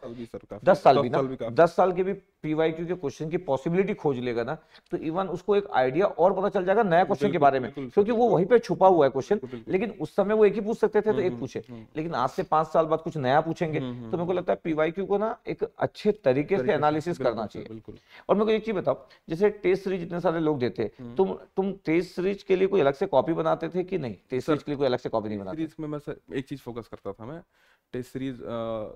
दस साल भी ना दस साल के भी पीवाई क्यू के क्वेश्चन की पॉसिबिलिटी खोज लेगा ना तो इवन उसको एक आइडिया और पता चल जाएगा नया क्वेश्चन के बारे में क्योंकि वो वहीं पे छुपा हुआ है क्वेश्चन लेकिन उस समय वो एक ही पूछ सकते थे तो एक हम्म, पूछे हम्म, हम्म। लेकिन आज से पांच साल बाद कुछ नया पूछेंगे तो मेरे को लगता है पीवाई को ना एक अच्छे तरीके से एनालिसिस करना चाहिए और मेरे को एक चीज बताओ जैसे टेस्ट सीरीज इतने सारे लोग देते तुम तुम टेस्ट सीरीज के लिए कोई अलग से कॉपी बनाते थे कि नहीं टेस्ट सीरीज के लिए कोई अलग से कॉपी नहीं बनाते एक चीज फोकस करता था मैं टेस्ट सीरीज uh,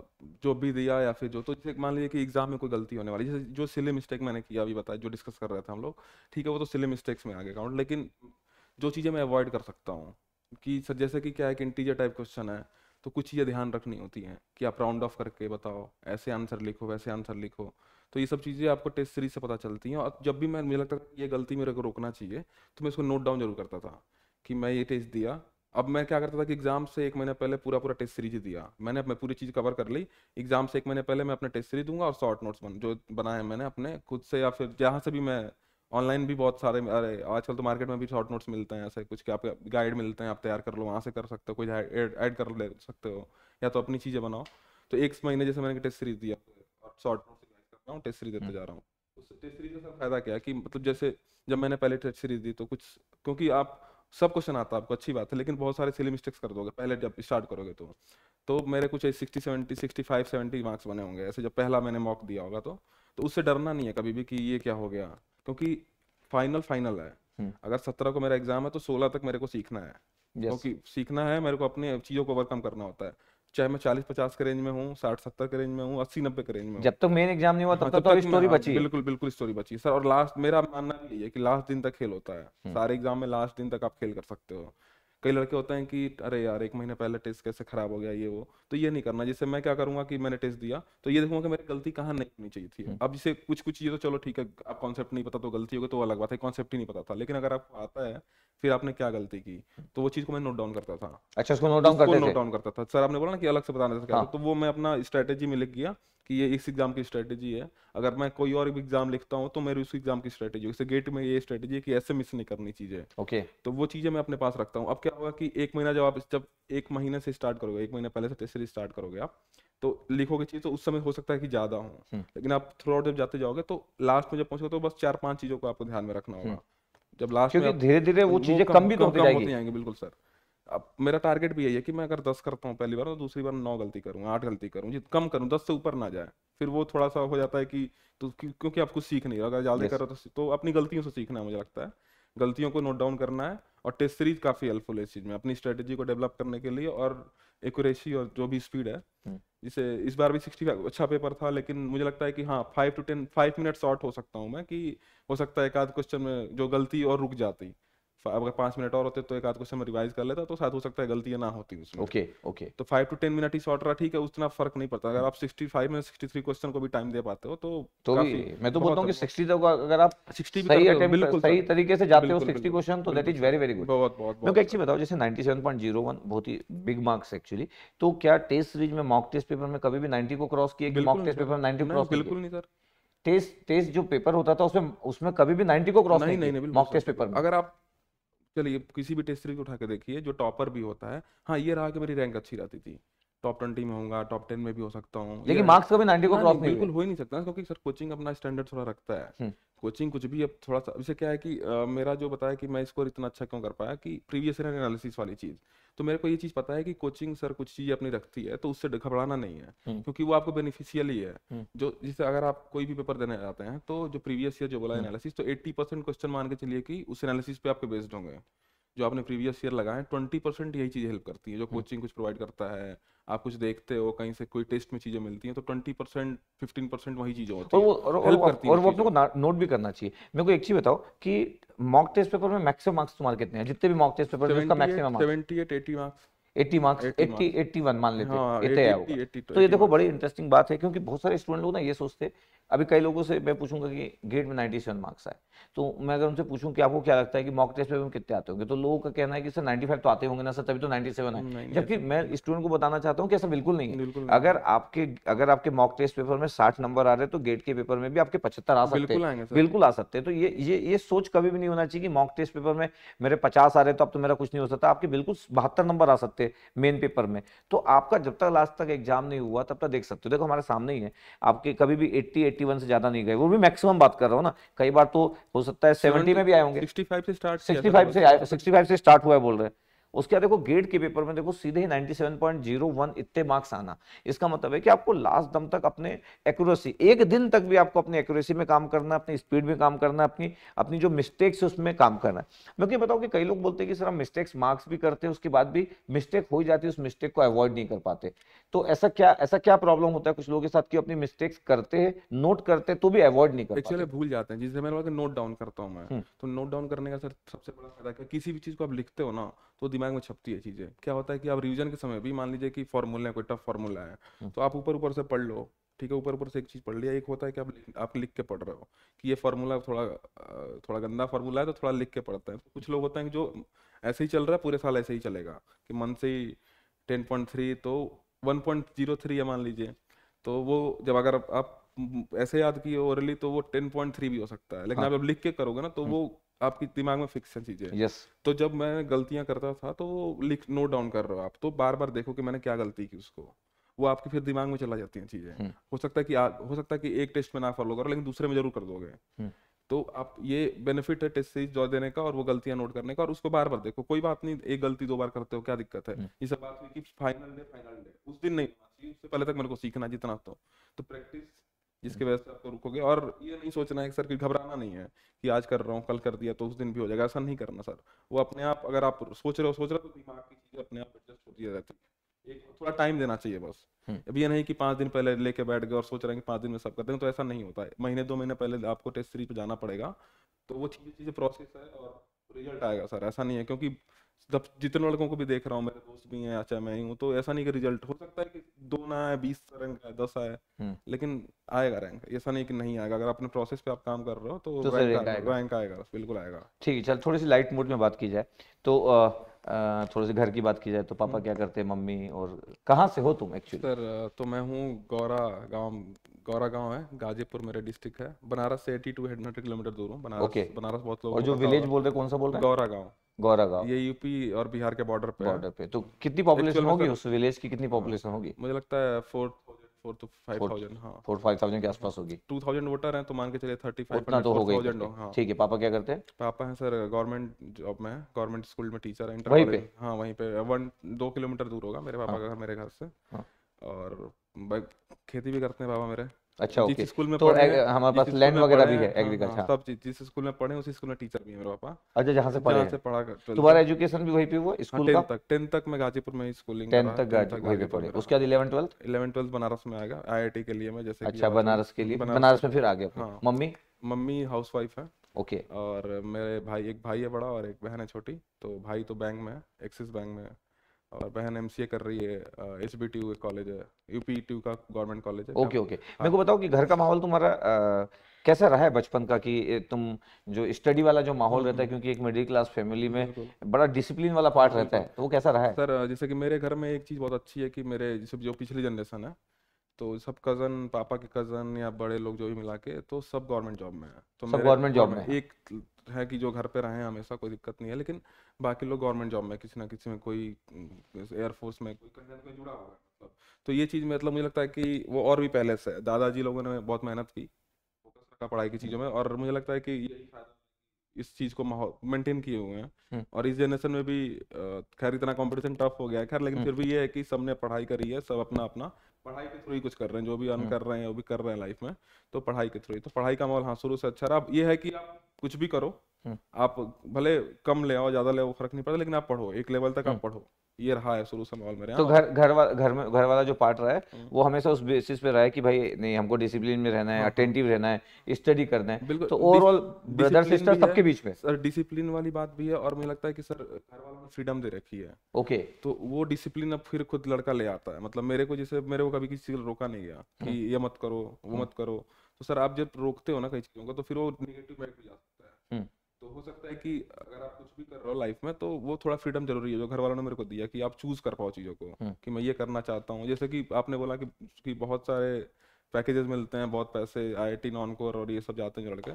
जो भी दिया या फिर जो तो जैसे मान लीजिए कि एग्जाम में कोई गलती होने वाली जैसे जो सिले मिस्टेक मैंने किया अभी बताया जो डिस्कस कर रहे थे हम लोग ठीक है वो तो सिले मिस्टेक्स में आ गए काउंट लेकिन जो चीज़ें मैं अवॉइड कर सकता हूँ कि सर जैसे कि क्या है कि इंटीजर टाइप क्वेश्चन है तो कुछ चीज़ें ध्यान रखनी होती हैं कि आप राउंड ऑफ करके बताओ ऐसे आंसर लिखो वैसे आंसर लिखो तो ये सब चीज़ें आपको टेस्ट सीरीज से पता चलती हैं और जब भी मैं मुझे लगता है ये गलती मेरे को रोकना चाहिए तो मैं इसको नोट डाउन जरूर करता था कि मैं ये टेस्ट दिया अब मैं क्या करता था कि एग्जाम से एक महीने पहले पूरा पूरा टेस्ट सीरीज दिया मैंने अपने पूरी चीज़ कवर कर ली एग्जाम से एक महीने पहले मैं अपने टेस्ट सीरीज दूंगा और शॉर्ट नोट्स बन जो बनाए मैंने अपने खुद से या फिर जहाँ से भी मैं ऑनलाइन भी बहुत सारे अरे आजकल तो मार्केट में भी शॉर्ट नोट्स मिलते हैं ऐसे कुछ के आप गाइड मिलते हैं आप तैयार कर लो वहाँ से कर सकते हो कुछ ऐड कर ले सकते हो या तो अपनी चीज़ें बनाओ तो एक महीने जैसे मैंने टेस्ट सीरीज दिया शॉर्ट नोट्स कर रहा हूँ टेस्ट सीरीज देते हम्म। जा रहा हूँ उस टेस्ट सीरीज का फायदा क्या है कि मतलब जैसे जब मैंने पहले टेस्ट सीरीज दी तो कुछ क्योंकि आप सब क्वेश्चन आता है आपको अच्छी बात है लेकिन बहुत सारे सिली मिस्टेक्स कर दोगे पहले जब स्टार्ट करोगे तो तो मेरे कुछ sixty seventy sixty five seventy marks बने होंगे ऐसे जब पहला मैंने मॉक दिया होगा तो तो उससे डरना नहीं है कभी भी कि ये क्या हो गया क्योंकि फाइनल फाइनल है हम्म। अगर सत्रह को मेरा एग्जाम है तो सोलह तक मेरे को सीखना है क्योंकि सीखना है मेरे को अपनी चीज़ों को ओवरकम करना होता है चाहे मैं चालीस पचास के रेंज में हूँ साठ सत्तर के रेंज में हूँ अस्सी नब्बे के रेंज में जब तक तो मेन एग्जाम नहीं हुआ हाँ, तब तक तो स्टोरी बची बिल्कुल बिल्कुल स्टोरी बची सर और लास्ट मेरा मानना यही है कि लास्ट दिन तक खेल होता है हम्म। सारे एग्जाम में लास्ट दिन तक आप खेल कर सकते हो कई लड़के होते हैं कि अरे यार एक महीने पहले टेस्ट कैसे खराब हो गया ये वो तो ये नहीं करना जैसे मैं क्या करूंगा कि मैंने टेस्ट दिया तो ये देखूंगा कि मेरी गलती कहाँ नहीं होनी चाहिए थी हम्म। अब जैसे कुछ कुछ चीजें तो चलो ठीक है आप कॉन्सेप्ट नहीं पता तो गलती होगी तो अलग बात है कॉन्सेप्ट ही नहीं पता था लेकिन अगर आपको आता है फिर आपने क्या गलती की तो वो चीज को मैं नोट डाउन करता था अच्छा उसको नोट डाउन करता नोट डाउन करता था सर आपने बोला ना कि अलग से बताना था हाँ। तो वो मैं अपना स्ट्रेटेजी में लिख गया कि ये इस एग्ज़ाम की स्ट्रेटजी है अगर मैं कोई और एग्ज़ाम लिखता हूँ तो मेरी उस एग्ज़ाम की स्ट्रेटजी इसे गेट में ये स्ट्रेटजी है कि ऐसे मिस नहीं करनी चीज़ें ओके okay. तो वो चीज़ें मैं अपने पास रखता हूँ अब क्या होगा कि एक महीना जब आप जब एक महीने से स्टार्ट करोगे एक महीने पहले से टेस्ट सीरीज स्टार्ट करोगे आप तो लिखोगे चीज़ तो उस समय हो सकता है कि ज़्यादा हो हम्म। लेकिन आप थ्रू आउट जब जाते जाओगे तो लास्ट में जब पहुँचोगे तो बस चार पांच चीज़ों को आपको ध्यान में रखना होगा हम्म। जब लास्ट क्योंकि धीरे धीरे वो चीज़ें कम भी होती जाएंगी बिल्कुल सर अब मेरा टारगेट भी यही है कि मैं अगर दस करता हूँ पहली बार तो दूसरी बार नौ गलती करूँ आठ गलती करूँ जित कम करूँ दस से ऊपर ना जाए फिर वो थोड़ा सा हो जाता है कि तो क्योंकि आप कुछ सीख नहीं रहा अगर जल्दी yes. करो तो तो अपनी गलतियों से सीखना है मुझे लगता है गलतियों को नोट डाउन करना है और टेस्ट सीरीज काफी हेल्पफुल है इस चीज में अपनी स्ट्रेटेजी को डेवलप करने के लिए और एक्यूरेसी और जो भी स्पीड है hmm. जिसे इस बार भी सिक्सटी अच्छा पेपर था लेकिन मुझे लगता है कि हाँ five to ten five minute short हो सकता हूँ मैं कि हो सकता है एक आध क्वेश्चन में जो गलती और रुक जाती अगर पांच मिनट और होते तो एक आध क्वेश्चन रिवाइज कर लेता तो साथ हो सकता है गलतियां ना होती उसमें ओके ओके तो फाइव टू टेन मिनट ही शॉर्ट रहा ठीक है उतना फर्क नहीं पड़ता अगर आप सिक्सटी फाइव में सिक्सटी थ्री क्वेश्चन को भी टाइम दे पाते हो तो तो भी, मैं तो बोलता हूँ सिक्सटी तक अगर आप सिक्सटी सही बिल्कुल सही तरीके से जाते हो सिक्सटी क्वेश्चन तो that is very very good बहुत बहुत मैं एक्चुअली बताओ जैसे ninety seven point zero one बहुत ही बिग मार्क्स एक्चुअली तो क्या टेस्ट सीरीज में मॉक टेस्ट पेपर में कभी भी नाइनटी को क्रॉस किए mock test paper ninety cross बिल्कुल नहीं सर टेस्ट टेस्ट जो पेपर होता था उसमें उसमें कभी भी 90 को क्रॉस नहीं नहीं, नहीं, नहीं मॉक टेस्ट पेपर अगर आप चलिए किसी भी टेस्ट सीरीज उठा के देखिए जो टॉपर भी होता है हाँ ये रहा कि मेरी रैंक अच्छी रहती थी टॉप ट्वेंटी में होगा टॉप टेन में भी हो सकता हूँ लेकिन मार्क्स कभी नाइनटी को हाँ क्रॉस नहीं बिल्कुल हो ही नहीं सकता क्योंकि सर कोचिंग अपना स्टैंडर्ड थोड़ा रखता है हम्म। कोचिंग कुछ भी अब थोड़ा सा इसे क्या है कि आ, मेरा जो बताया कि मैं स्कोर इतना अच्छा क्यों कर पाया कि प्रीवियस ईयर एनालिसिस वाली चीज़ तो मेरे को ये चीज़ पता है कि कोचिंग सर कुछ चीज़ें अपनी रखती है तो उससे घबराना नहीं है हम्म। क्योंकि वो आपको बेनिफिशियल ही है हम्म। जो जिसे अगर आप कोई भी पेपर देने जाते हैं तो जो प्रीवियस ईयर जो बोला एनालिसिस हम्म। तो एट्टी परसेंट क्वेश्चन मान के चलिए कि उस एनालिसिस पे आपके बेस्ड होंगे जो आपने प्रीवियस ईयर लगाए ट्वेंटी परसेंट यही चीज़ हेल्प करती है जो कोचिंग हम्म। कुछ प्रोवाइड करता है आप कुछ देखते हो कहीं से कोई टेस्ट में चीज़ें मिलती हैं तो ट्वेंटी परसेंट फिफ्टीन परसेंट वही चीज़ें होती और वो, और, और, करती और वो अपने को नोट भी करना चाहिए मेरे को एक चीज़ बताओ कि मॉक टेस्ट पेपर में मैक्सिमम मार्क्स तुम्हारे कितने हैं जितने भी मॉक टेस्ट पेपर में उसका मैक्सिमम मार्क्स 78 80 मार्क्स 80 मार्क्स 80 81 मान लेते हैं हाँ, इतने तो, तो ये देखो बड़ी इंटरेस्टिंग बात है क्योंकि बहुत सारे स्टूडेंट लोग ना ये सोचते अभी कई लोगों से मैं पूछूंगा कि ग्रेड में 97 मार्क्स आए तो मैं अगर उनसे पूछूं कि आपको क्या लगता है कि मॉक टेस्ट में कितने आते होंगे तो लोगों का कहना है कि सर 95 तो आते होंगे ना सर तभी तो 97 है जबकि मैं स्टूडेंट को बताना चाहता हूँ कि ऐसा बिल्कुल नहीं है अगर आपके अगर आपके मॉक टेस्ट पेपर में साठ नंबर आ रहे तो गेट के पेपर में भी आपके पचहत्तर आ सकते हैं बिल्कुल आ सकते हैं तो ये ये ये सोच कभी भी नहीं होना चाहिए कि मॉक टेस्ट पेपर में मेरे पचास आ रहे तो अब तो मेरा कुछ नहीं हो सकता आपके बिल्कुल बहत्तर नंबर आ सकते हैं मेन पेपर में तो आपका जब तक लास्ट तक एग्जाम नहीं हुआ तब तक देख सकते हो देखो हमारे सामने ही है आपके कभी भी एट्टी एट्टी से ज्यादा नहीं गए वो भी मैक्सिमम बात कर रहा हूँ ना कई बार तो हो सकता है सेवेंटी में भी आए होंगे सिक्सटी फाइव से स्टार्ट हुआ है बोल रहे हैं उसके बाद देखो गेट के पेपर में देखो सीधे 97.01 इतने मार्क्स आना इसका मतलब है कि आपको लास्ट दम तक अपने एक्यूरेसी एक दिन तक भी आपको अपनी एक्यूरेसी में काम करना अपनी स्पीड में काम करना अपनी अपनी जो मिस्टेक्स उसमें काम करना मैं क्योंकि बताऊँ कि कई लोग बोलते हैं कि सर हम मिस्टेक्स मार्क्स भी करते हैं उसके बाद भी मिस्टेक हो जाती है उस मिस्टेक को अवॉइड नहीं कर पाते तो ऐसा क्या ऐसा क्या प्रॉब्लम होता है कुछ लोगों के साथ की अपनी मिस्टेक्स करते हैं नोट करते हैं तो भी अवॉइड नहीं करते एक्चुअली भूल जाते हैं जिससे मेरे नोट डाउन करता हूँ मैं हम्म। तो नोट डाउन करने का सर सबसे बड़ा फायदा किसी भी चीज को आप लिखते हो ना तो दिमाग में छपती है चीज़ें क्या होता है कि आप रिविजन के समय भी मान लीजिए कि फॉर्मूला है कोई टफ फॉर्मूला है हम्म। तो आप ऊपर ऊपर से पढ़ लो ठीक है ऊपर ऊपर से एक चीज़ पढ़ लिया एक होता है कि आप आप लिख के पढ़ रहे हो कि ये फॉर्मूला थोड़ा थोड़ा गंदा फॉर्मूला है तो थोड़ा लिख के पढ़ते हैं कुछ लोग होते हैं जो ऐसे ही चल रहा है पूरे साल ऐसे ही चलेगा कि मन से ही टेन पॉइंट थ्री तो वन पॉइंट जीरो थ्री है मान लीजिए तो वो जब अगर आप ऐसे याद किए ओरली तो वो टेन पॉइंट थ्री भी हो सकता है लेकिन हाँ। आप लिख के करोगे ना तो हम्म। वो आपके दिमाग में फिक्स है चीजें यस तो जब मैं गलतियां करता था तो लिख नोट डाउन कर रहे हो आप तो बार बार देखो कि मैंने क्या गलती की उसको वो आपके फिर दिमाग में चला जाती है चीजें हम्म। हो सकता है कि आ, हो सकता है कि एक टेस्ट में ना फॉलो करो लेकिन दूसरे में जरूर कर दोगे हम्म। तो आप ये बेनिफिट है टेस्ट सीरीज देने का और वो गलतियां नोट करने का और उसको बार बार देखो कोई बात नहीं एक गलती दो बार करते हो क्या दिक्कत है हम्म। ये सब बात हुई कि फाइनल डे फाइनल डे उस दिन नहीं उससे पहले तक मेरे को सीखना जितना तो प्रैक्टिस तो जिसके वजह से आपको रुकोगे और ये नहीं सोचना है कि सर कि घबराना नहीं है कि आज कर रहा हूँ कल कर दिया तो उस दिन भी हो जाएगा ऐसा नहीं करना सर वो अपने आप अगर आप सोच रहे हो सोच रहे हो तो दिमाग की चीज़ें अपने आप एडजस्ट होती रहती है एक थोड़ा टाइम देना चाहिए बस हम्म। अब ये नहीं कि पाँच दिन पहले लेके बैठ गए और सोच रहे हैं कि पाँच दिन में सब कर देंगे तो ऐसा नहीं होता है महीने दो महीने पहले आपको टेस्ट सीरीज पे जाना पड़ेगा तो वो चीज़ें चीज़ें प्रोसेस है और रिजल्ट आएगा सर ऐसा नहीं है क्योंकि जब जितने लड़कों को भी देख रहा हूँ मेरे दोस्त भी हैं या अच्छा चाहे मैं ही हूँ तो ऐसा नहीं कि रिजल्ट हो सकता है कि दो ना आए बीस रैंक आए दस आए हम्म। लेकिन आएगा रैंक ऐसा नहीं कि नहीं आएगा अगर अपने प्रोसेस पे आप काम कर रहे हो तो, तो रैंक आएगा बिल्कुल आएगा ठीक है चल थोड़ी सी लाइट मूड में बात की जाए तो थोड़ी सी घर की बात की जाए तो पापा हम्म। क्या करते हैं मम्मी और कहाँ से हो तुम एक्चुअली सर तो मैं हूँ गौरा गाँव गौरा गांव है गाजीपुर मेरा डिस्ट्रिक्ट है बनारस से एटी टू हंड्रेड किलोमीटर दूर हूँ बनारस बनारस बहुत लोग और जो विलेज बोल रहे कौन सा बोल रहे गौरा गाँव गौरागांव ये यूपी और बिहार के बॉर्डर पे बॉर्डर पे तो कितनी पॉपुलेशन होगी उस विलेज की कितनी पॉपुलेशन होगी मुझे लगता है फोर फोर फाइव थाउजेंड हाँ फोर फाइव थाउजेंड के आसपास होगी टू थाउजेंड वोटर हैं तो मान के थर्टी फाइव उतना तो हो गई हाँ। ठीक है पापा क्या करते हैं पापा हैं सर गवर्नमेंट जॉब में गवर्नमेंट स्कूल में टीचर हैं वहीं पे हाँ वहीं पे वन दो किलोमीटर दूर होगा मेरे पापा हाँ। का मेरे घर से हाँ। और खेती भी करते हैं पापा मेरे अच्छा ओके स्कूल में तो हमारे पास लैंड वगैरह भी है एग्रीकल्चर हाँ, हाँ, हाँ। सब जिस स्कूल में पढ़े उसी स्कूल में टीचर भी है मेरे पापा अच्छा जहाँ से पढ़े से पढ़ा तो तुम्हारा एजुकेशन भी वही पे हुआ स्कूल का तक टेंथ तक मैं गाजीपुर में स्कूलिंग टेंथ तक वहीं पे पढ़े उसके बाद eleven twelfth eleven twelfth Banaras में आएगा आई के लिए मैं जैसे अच्छा बनारस के लिए बनारस में फिर आ गया मम्मी मम्मी हाउस वाइफ है ओके और मेरे भाई एक भाई है बड़ा और एक बहन है छोटी तो भाई तो बैंक में है एक्सिस बैंक में है और बहन एम कर रही है एस बी टी कॉलेज है यूपी टी e का गवर्नमेंट कॉलेज है ओके ओके मेरे को हाँ। बताओ कि घर का माहौल तुम्हारा कैसा रहा है बचपन का कि तुम जो स्टडी वाला जो माहौल रहता है हम्म, क्योंकि एक मिडिल क्लास फैमिली में बड़ा डिसिप्लिन वाला पार्ट रहता है तो वो कैसा रहा है सर जैसे कि मेरे घर में एक चीज़ बहुत अच्छी है कि मेरे जैसे जो पिछली जनरेशन है तो सब कजन पापा के कजन या बड़े लोग जो भी मिला के तो सब गवर्नमेंट जॉब में है तो सब गवर्नमेंट जॉब हाँ, में एक है कि जो घर पे रहे हमेशा कोई दिक्कत नहीं है लेकिन बाकी लोग गवर्नमेंट जॉब में किसी ना किसी में कोई एयरफोर्स हम्म, में कोई जुड़ा मतलब। तो ये चीज़ मतलब मुझे लगता है कि वो और भी पहले से दादाजी लोगों ने बहुत मेहनत की फोकस रखा पढ़ाई की चीज़ों में और मुझे लगता है कि इस चीज को मेंटेन किए हुए हैं हम्म। और इस जनरेशन में भी खैर इतना कंपटीशन टफ हो गया है खैर लेकिन हम्म। फिर भी ये है कि सबने पढ़ाई करी है सब अपना अपना पढ़ाई के थ्रू ही कुछ कर रहे हैं जो भी अर्न हाँ। कर रहे हैं वो भी कर रहे हैं लाइफ में तो पढ़ाई के थ्रू ही तो पढ़ाई का माहौल हाँ शुरू से अच्छा रहा ये है कि आप कुछ भी करो हाँ। आप भले कम ले आओ ज्यादा ले आओ फर्क नहीं पड़ता लेकिन आप पढ़ो एक लेवल तक आप हाँ। पढ़ो ये रहा है सोल्यूशन ऑल मेरे तो घर घर वाला घर में घर वाला जो पार्ट रहा है हम्म। वो हमेशा उस बेसिस पे रहा है कि भाई नहीं हमको डिसिप्लिन में रहना है अटेंटिव हाँ। रहना है स्टडी करना है तो ओवरऑल ब्रदर सिस्टर सबके बीच में सर डिसिप्लिन वाली बात भी है और मुझे लगता है कि सर घर वालों ने फ्रीडम दे रखी है ओके तो वो डिसिप्लिन अब फिर खुद लड़का ले आता है मतलब मेरे को जैसे मेरे को कभी किसी रोका नहीं गया कि हम्म। ये मत करो वो हम्म। मत करो तो सर आप जब रोकते हो ना कई चीजों को तो फिर वो निगेटिव बैठ जाता है तो हो सकता है कि अगर आप कुछ भी कर रहे हो लाइफ में तो वो थोड़ा फ्रीडम जरूरी है जो घर वालों ने मेरे को दिया कि आप चूज कर पाओ चीज़ों को हम्म। कि मैं ये करना चाहता हूँ जैसे कि आपने बोला कि, कि बहुत सारे पैकेजेस मिलते हैं बहुत पैसे आई आई नॉन कोर और ये सब जाते हैं जो लड़के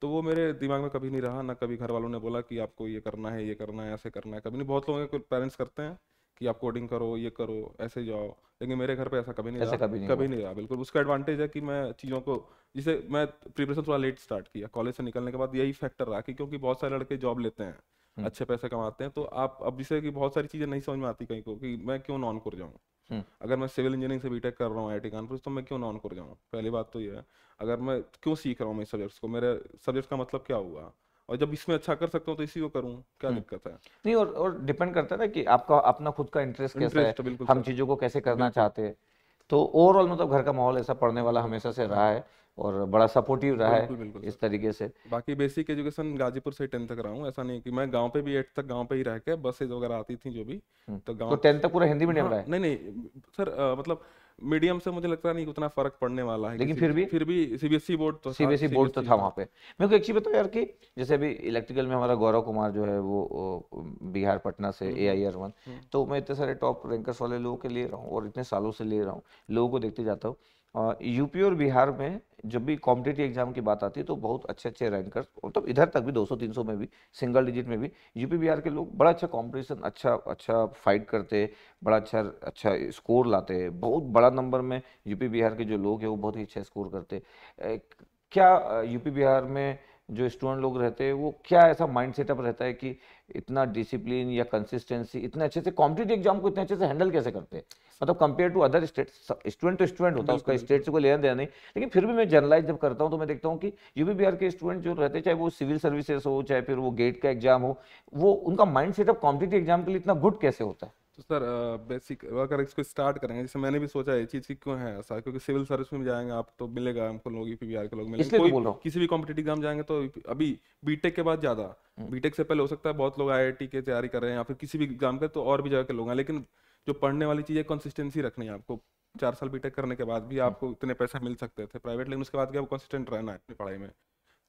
तो वो मेरे दिमाग में कभी नहीं रहा ना कभी घर वालों ने बोला कि आपको ये करना है ये करना है ऐसे करना है कभी नहीं बहुत लोगों के पेरेंट्स करते हैं कि आप कोडिंग करो ये करो ऐसे जाओ लेकिन मेरे घर पे ऐसा कभी नहीं ऐसा कभी नहीं कभी नहीं रहा बिल्कुल उसका एडवांटेज है कि मैं चीज़ों को जिसे मैं प्रिपरेशन थोड़ा लेट स्टार्ट किया कॉलेज से निकलने के बाद यही फैक्टर रहा कि क्योंकि बहुत सारे लड़के जॉब लेते हैं हम्म। अच्छे पैसे कमाते हैं तो आप अब जिसे कि बहुत सारी चीज़ें नहीं समझ में आती कहीं को कि मैं क्यों नॉन कर जाऊँ अगर मैं सिविल इंजीनियरिंग से बीटेक कर रहा हूँ आई टी कानपुर तो मैं क्यों नॉन कर जाऊँ पहली बात तो ये है अगर मैं क्यों सीख रहा हूँ मेरे सब्जेक्ट्स को मेरे सब्जेक्ट्स का मतलब क्या हुआ और जब इसमें अच्छा कर सकता हूँ तो इसी को करूँ क्या हम्म। दिक्कत है नहीं और और डिपेंड करता है ना कि आपका अपना खुद का इंटरेस्ट कैसा है हम चीज़ों को कैसे करना चाहते हैं तो ओवरऑल मतलब घर का माहौल ऐसा पढ़ने वाला हमेशा से रहा है और बड़ा सपोर्टिव रहा बिल्कुल, बिल्कुल है इस तरीके से बाकी बेसिक एजुकेशन गाजीपुर से टेंथ तक रहा हूँ ऐसा नहीं कि मैं गांव पे भी एट तक गांव पे ही रह के बसेज वगैरह आती थी जो भी हम्म। तो, तो गांव तो टेंथ तक पूरा हिंदी मीडियम हाँ, रहा है नहीं नहीं सर आ, मतलब मीडियम से मुझे लगता नहीं उतना फर्क पड़ने वाला है लेकिन फिर भी फिर भी सीबीएसई बोर्ड e तो सीबीएसई बोर्ड e e तो था वहाँ पे मेरे को एक चीज बताओ यार कि जैसे अभी इलेक्ट्रिकल में हमारा गौरव कुमार जो है वो बिहार पटना से ए आई आर वन तो मैं इतने सारे टॉप रैंकर्स वाले लोगों के ले रहा हूँ और इतने सालों से ले रहा हूँ लोगों को देखते जाता हूँ यूपी और बिहार में जब भी कॉम्पिटेटिव एग्जाम की बात आती है तो बहुत अच्छे अच्छे रैंकर्स मतलब तो इधर तक भी 200 300 में भी सिंगल डिजिट में भी यूपी बिहार के लोग बड़ा अच्छा कॉम्पिटिशन अच्छा अच्छा फाइट करते हैं बड़ा अच्छा अच्छा स्कोर लाते हैं बहुत बड़ा नंबर में यूपी बिहार के जो लोग हैं वो बहुत ही अच्छा स्कोर करते क्या यूपी बिहार में जो स्टूडेंट लोग रहते हैं वो क्या ऐसा माइंड सेटअप रहता है कि इतना डिसिप्लिन या कंसिस्टेंसी इतने अच्छे से कॉम्पिटेटिव एग्जाम को इतने अच्छे से हैंडल कैसे करते हैं मतलब compare to other state student तो स्टूडेंट होता है उसका स्टेट से कोई लेना देना नहीं लेकिन फिर भी मैं जनरलाइज जब करता हूँ तो मैं देखता हूँ कि यू बिहार के स्टूडेंट जो रहते हैं चाहे वो सिविल सर्विसेज हो चाहे फिर वो गेट का एग्जाम हो वो उनका माइंड सेटअप कॉम्पिटेटिव एग्जाम के लिए इतना गुड कैसे होता है तो सर बेसिक अगर इसको स्टार्ट करेंगे जैसे मैंने भी सोचा ये चीज़ की क्यों है ऐसा क्योंकि सिविल सर्विस में जाएंगे आप तो मिलेगा हमको लोग पीवीआर के लोग मिलेंगे तो कोई तो किसी भी कॉम्पिटेटिव एग्जाम जाएंगे तो अभी बीटेक के बाद ज़्यादा बीटेक हम्म। से पहले हो सकता है बहुत लोग आई के तैयारी कर रहे हैं या फिर किसी भी एग्जाम के तो और भी जगह के लोग हैं लेकिन जो पढ़ने वाली चीज़ है कंसिस्टेंसी रखनी है आपको चार साल बीटेक करने के बाद भी हम्म। आपको इतने पैसे मिल सकते थे प्राइवेट लेकिन उसके बाद भी आपको कंसिस्टेंट रहना है अपनी पढ़ाई में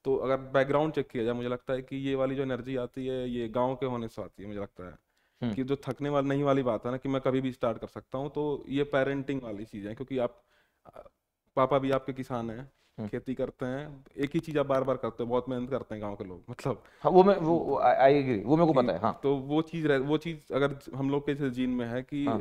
तो अगर बैकग्राउंड चेक किया जाए मुझे लगता है कि ये वाली जो एनर्जी आती है ये गाँव के होने से आती है मुझे लगता है हम्म। कि जो थकने वाली नहीं वाली बात है ना कि मैं कभी भी स्टार्ट कर सकता हूँ तो ये पेरेंटिंग वाली चीज़ है क्योंकि आप पापा भी आपके किसान हैं हम्म। खेती करते हैं एक ही चीज आप बार बार करते हैं बहुत मेहनत करते हैं गांव के लोग मतलब हाँ, वो मैं वो आई एग्री वो मेरे को पता है हाँ. तो वो चीज वो चीज अगर हम लोग के जीन में है कि हाँ.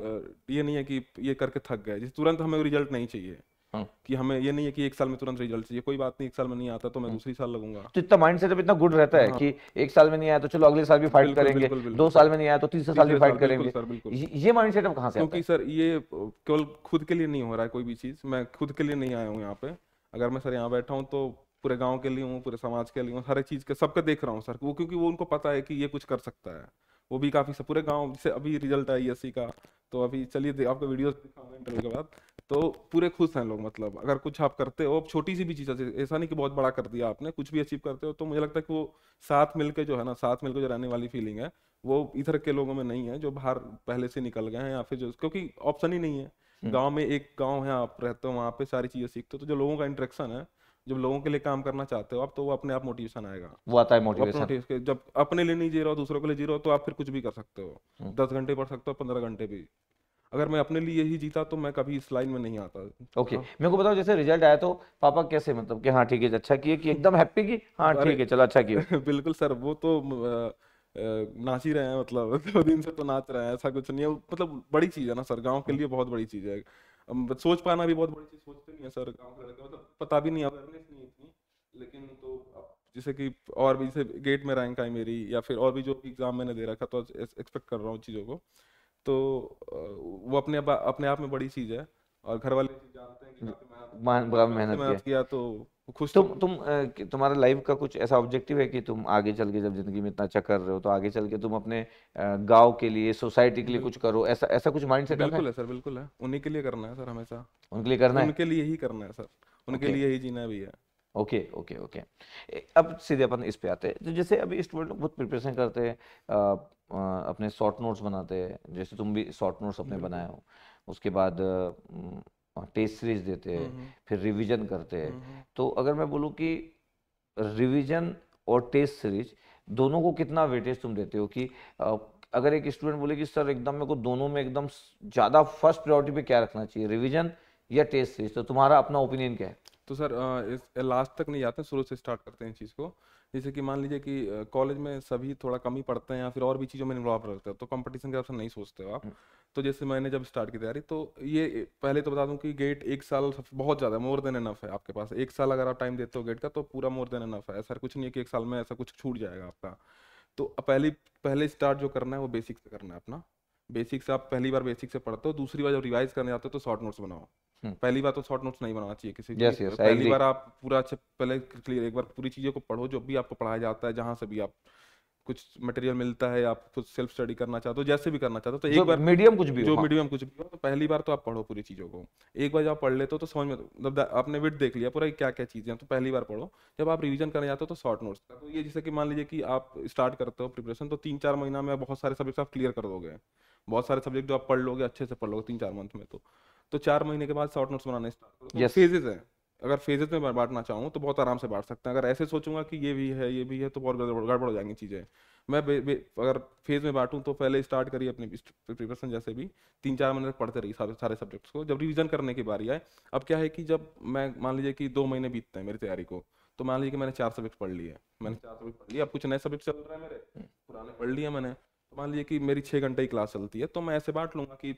ये नहीं है कि ये करके थक गए तुरंत हमें रिजल्ट नहीं चाहिए हाँ। कि हमें ये नहीं है कि एक साल में तुरंत रिजल्ट चाहिए कोई बात नहीं एक साल में नहीं आता तो मैं हाँ। दूसरी साल लगूंगा तो इतना माइंड सेट इतना गुड रहता है हाँ। कि एक साल में नहीं आया तो चलो अगले साल भी फाइट करेंगे दो साल में नहीं आया तो तीसरे साल भी फाइट करेंगे ये माइंड सेटअप कहाँ से क्योंकि सर ये केवल खुद के लिए नहीं हो रहा है कोई भी चीज मैं खुद के लिए नहीं आया हूँ यहाँ पे अगर मैं सर यहाँ बैठा हूँ तो पूरे गांव के लिए हूँ पूरे समाज के लिए हूँ हर एक चीज के सबके देख रहा हूँ सर वो क्योंकि वो उनको पता है कि ये कुछ कर सकता है वो भी काफी सब पूरे गांव से अभी रिजल्ट आई एस का तो अभी चलिए आपको वीडियो के बाद तो पूरे खुश हैं लोग मतलब अगर कुछ आप करते हो आप छोटी सी भी चीज़ ऐसा नहीं कि बहुत बड़ा कर दिया आपने कुछ भी अचीव करते हो तो मुझे लगता है कि वो साथ मिलकर जो है ना साथ मिलकर जो रहने वाली फीलिंग है वो इधर के लोगों में नहीं है जो बाहर पहले से निकल गए हैं या फिर जो क्योंकि ऑप्शन ही नहीं है हम्म। गाँव में एक गाँव है आप रहते हो वहाँ पे सारी चीज़ें सीखते हो तो जो लोगों का इंट्रेक्शन है जब लोगों के लिए काम करना चाहते हो आप तो वो अपने आप मोटिवेशन आएगा वो आता है मोटिवेशन जब अपने लिए नहीं जी रहा हो दूसरों के लिए जी रहा हो तो आप फिर कुछ भी कर सकते हो हम्म। दस घंटे पढ़ सकते हो पंद्रह घंटे भी अगर मैं अपने लिए ही जीता तो मैं कभी इस लाइन में नहीं आता ओके okay. हाँ। मेरे को बताओ जैसे रिजल्ट आया तो पापा कैसे मतलब कि हाँ ठीक है अच्छा किए कि एकदम हैप्पी की हाँ ठीक है चलो अच्छा किया [laughs] बिल्कुल सर वो तो नाच ही रहे हैं मतलब [laughs] दो दिन से तो नाच रहे हैं ऐसा कुछ नहीं है मतलब बड़ी चीज है ना सर गाँव के हम्म। लिए बहुत बड़ी चीज है सोच पाना भी बहुत बड़ी चीज सोचते नहीं है सर गाँव के लड़के मतलब पता भी नहीं अवेयरनेस नहीं इतनी लेकिन तो जैसे कि और भी जैसे गेट में रैंक आई मेरी या फिर और भी जो एग्जाम मैंने दे रखा तो एक्सपेक्ट कर रहा हूँ चीज़ों को तो वो अपने अपने आप में बड़ी चीज़ है और घर वाले हाँ, मेहनत किया।, तो खुश तुम तुम तुम्हारा लाइफ का कुछ ऐसा ऑब्जेक्टिव है कि तुम आगे चल के जब जिंदगी में इतना अच्छा कर रहे हो तो आगे चल के तुम अपने गांव के लिए सोसाइटी के लिए कुछ करो ऐसा ऐसा कुछ माइंड सेट बिल्कुल है सर बिल्कुल है उन्हीं के लिए करना है सर हमेशा उनके लिए करना है उनके लिए ही करना है सर उनके लिए ही जीना भी है ओके ओके ओके अब सीधे अपन इस पे आते हैं तो जैसे अभी स्टूडेंट लोग बहुत प्रिपरेशन करते हैं अपने शॉर्ट नोट्स बनाते हैं जैसे तुम भी शॉर्ट नोट्स अपने हम्म, बनाए हम्म। हो उसके बाद टेस्ट सीरीज देते हैं हम्म, फिर रिवीजन करते हैं तो अगर मैं बोलूँ कि रिवीजन और टेस्ट सीरीज दोनों को कितना वेटेज तुम देते हो कि अगर एक स्टूडेंट बोले कि सर एकदम मेरे को दोनों में एकदम ज़्यादा फर्स्ट प्रायोरिटी पे क्या रखना चाहिए रिवीजन या टेस्ट सीरीज तो तुम्हारा अपना ओपिनियन क्या है तो सर लास्ट तक नहीं जाते शुरू से स्टार्ट करते हैं इस चीज़ को जैसे कि मान लीजिए कि कॉलेज में सभी थोड़ा कम ही पढ़ते हैं या फिर और भी चीज़ों में इन्वॉल्व रहते हो तो कंपटीशन के ऑप्शन नहीं सोचते हो आप हम्म। तो जैसे मैंने जब स्टार्ट की तैयारी तो ये पहले तो बता दूं कि गेट एक साल बहुत ज़्यादा मोर देन एनफ है आपके पास एक साल अगर आप टाइम देते हो गेट का तो पूरा मोर देन एनफ है ऐसा कुछ नहीं है कि एक साल में ऐसा कुछ छूट जाएगा आपका तो पहले पहले स्टार्ट जो करना है वो बेसिक से करना है अपना बेसिक से आप पहली बार बेसिक से पढ़ते हो दूसरी बार जब रिवाइज करने जाते हो तो शॉर्ट नोट्स बनाओ हम्म। पहली बार तो शॉर्ट नोट्स नहीं बनाना चाहिए किसी yes, yes, पहली बार आप पूरा अच्छे पहले क्लियर एक बार पूरी चीजों को पढ़ो जो भी आपको पढ़ाया जाता है जहां से भी आप कुछ मटेरियल मिलता है आप खुद सेल्फ स्टडी करना चाहते हो जैसे भी करना चाहते हो तो एक बार मीडियम कुछ भी जो मीडियम हाँ। कुछ भी हो तो पहली बार तो आप पढ़ो पूरी चीज़ों को एक बार जब आप पढ़ लेते हो तो समझ में मतलब आपने विट देख लिया पूरा क्या क्या चीज़ें तो पहली बार पढ़ो जब आप रिविजन करने जाते हो तो शॉर्ट नोट्स तो ये जैसे कि मान लीजिए कि आप स्टार्ट करते हो प्रिपरेशन तो तीन चार महीना में बहुत सारे सब्जेक्ट आप क्लियर कर दोगे बहुत सारे सब्जेक्ट जो आप पढ़ लोगे अच्छे से पढ़ लोगे तीन चार मंथ में तो।, तो चार महीने के बाद शॉर्ट नोट्स बनाने स्टार्ट फेजेज है अगर फेजेस में बांटना चाहूँ तो बहुत आराम से बांट सकते हैं अगर ऐसे सोचूंगा कि ये भी है ये भी है तो बहुत गड़बड़ हो जाएंगी चीज़ें मैं बे, बे, अगर फेज में बांटूँ तो पहले स्टार्ट करिए अपनी प्रिपरेशन जैसे भी तीन चार महीने तक पढ़ते रहिए सारे सारे सब्जेक्ट्स को जब रिविजन करने की बारी आए अब क्या है कि जब मैं मान लीजिए कि दो महीने बीतते हैं मेरी तैयारी को तो मान लीजिए कि मैंने चार सब्जेक्ट पढ़ लिए मैंने चार सब्जेक्ट पढ़ लिए अब कुछ नए सब्जेक्ट चल रहे हैं मेरे हम्म। पुराने पढ़ लिए मैंने तो मान लीजिए कि मेरी छः घंटे की क्लास चलती है तो मैं ऐसे बांट लूँगा कि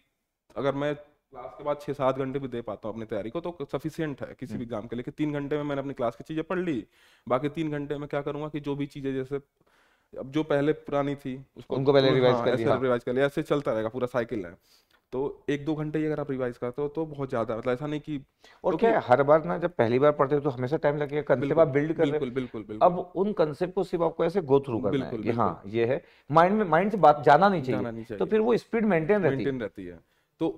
अगर मैं क्लास के बाद छः सात घंटे भी दे पाता हूँ अपनी तैयारी को तो सफिशियंट है किसी भी काम हम्म। के लिए कि तीन घंटे में मैंने अपनी क्लास की चीज़ें पढ़ ली बाकी तीन घंटे में क्या करूँगा कि जो भी चीज़ें जैसे अब जो पहले पुरानी थी उसको उनको पहले रिवाइज हाँ, कर लिया रिवाइज कर लिया ऐसे चलता रहेगा पूरा साइकिल है तो एक दो घंटे ही अगर आप रिवाइज करते हो तो बहुत ज्यादा मतलब ऐसा नहीं कि और तो क्या हर बार ना जब पहली बार पढ़ते हो तो हमेशा टाइम लगेगा कंसेप्ट आप बिल्ड कर बिल्कुल, बिल्कुल बिल्कुल अब उन कंसेप्ट को सिर्फ आपको ऐसे गो थ्रू करना बिल्कुल, है बिल्कुल, हाँ ये है माइंड में माइंड से बात जाना नहीं चाहिए तो फिर वो स्पीड मेंटेन रहती है तो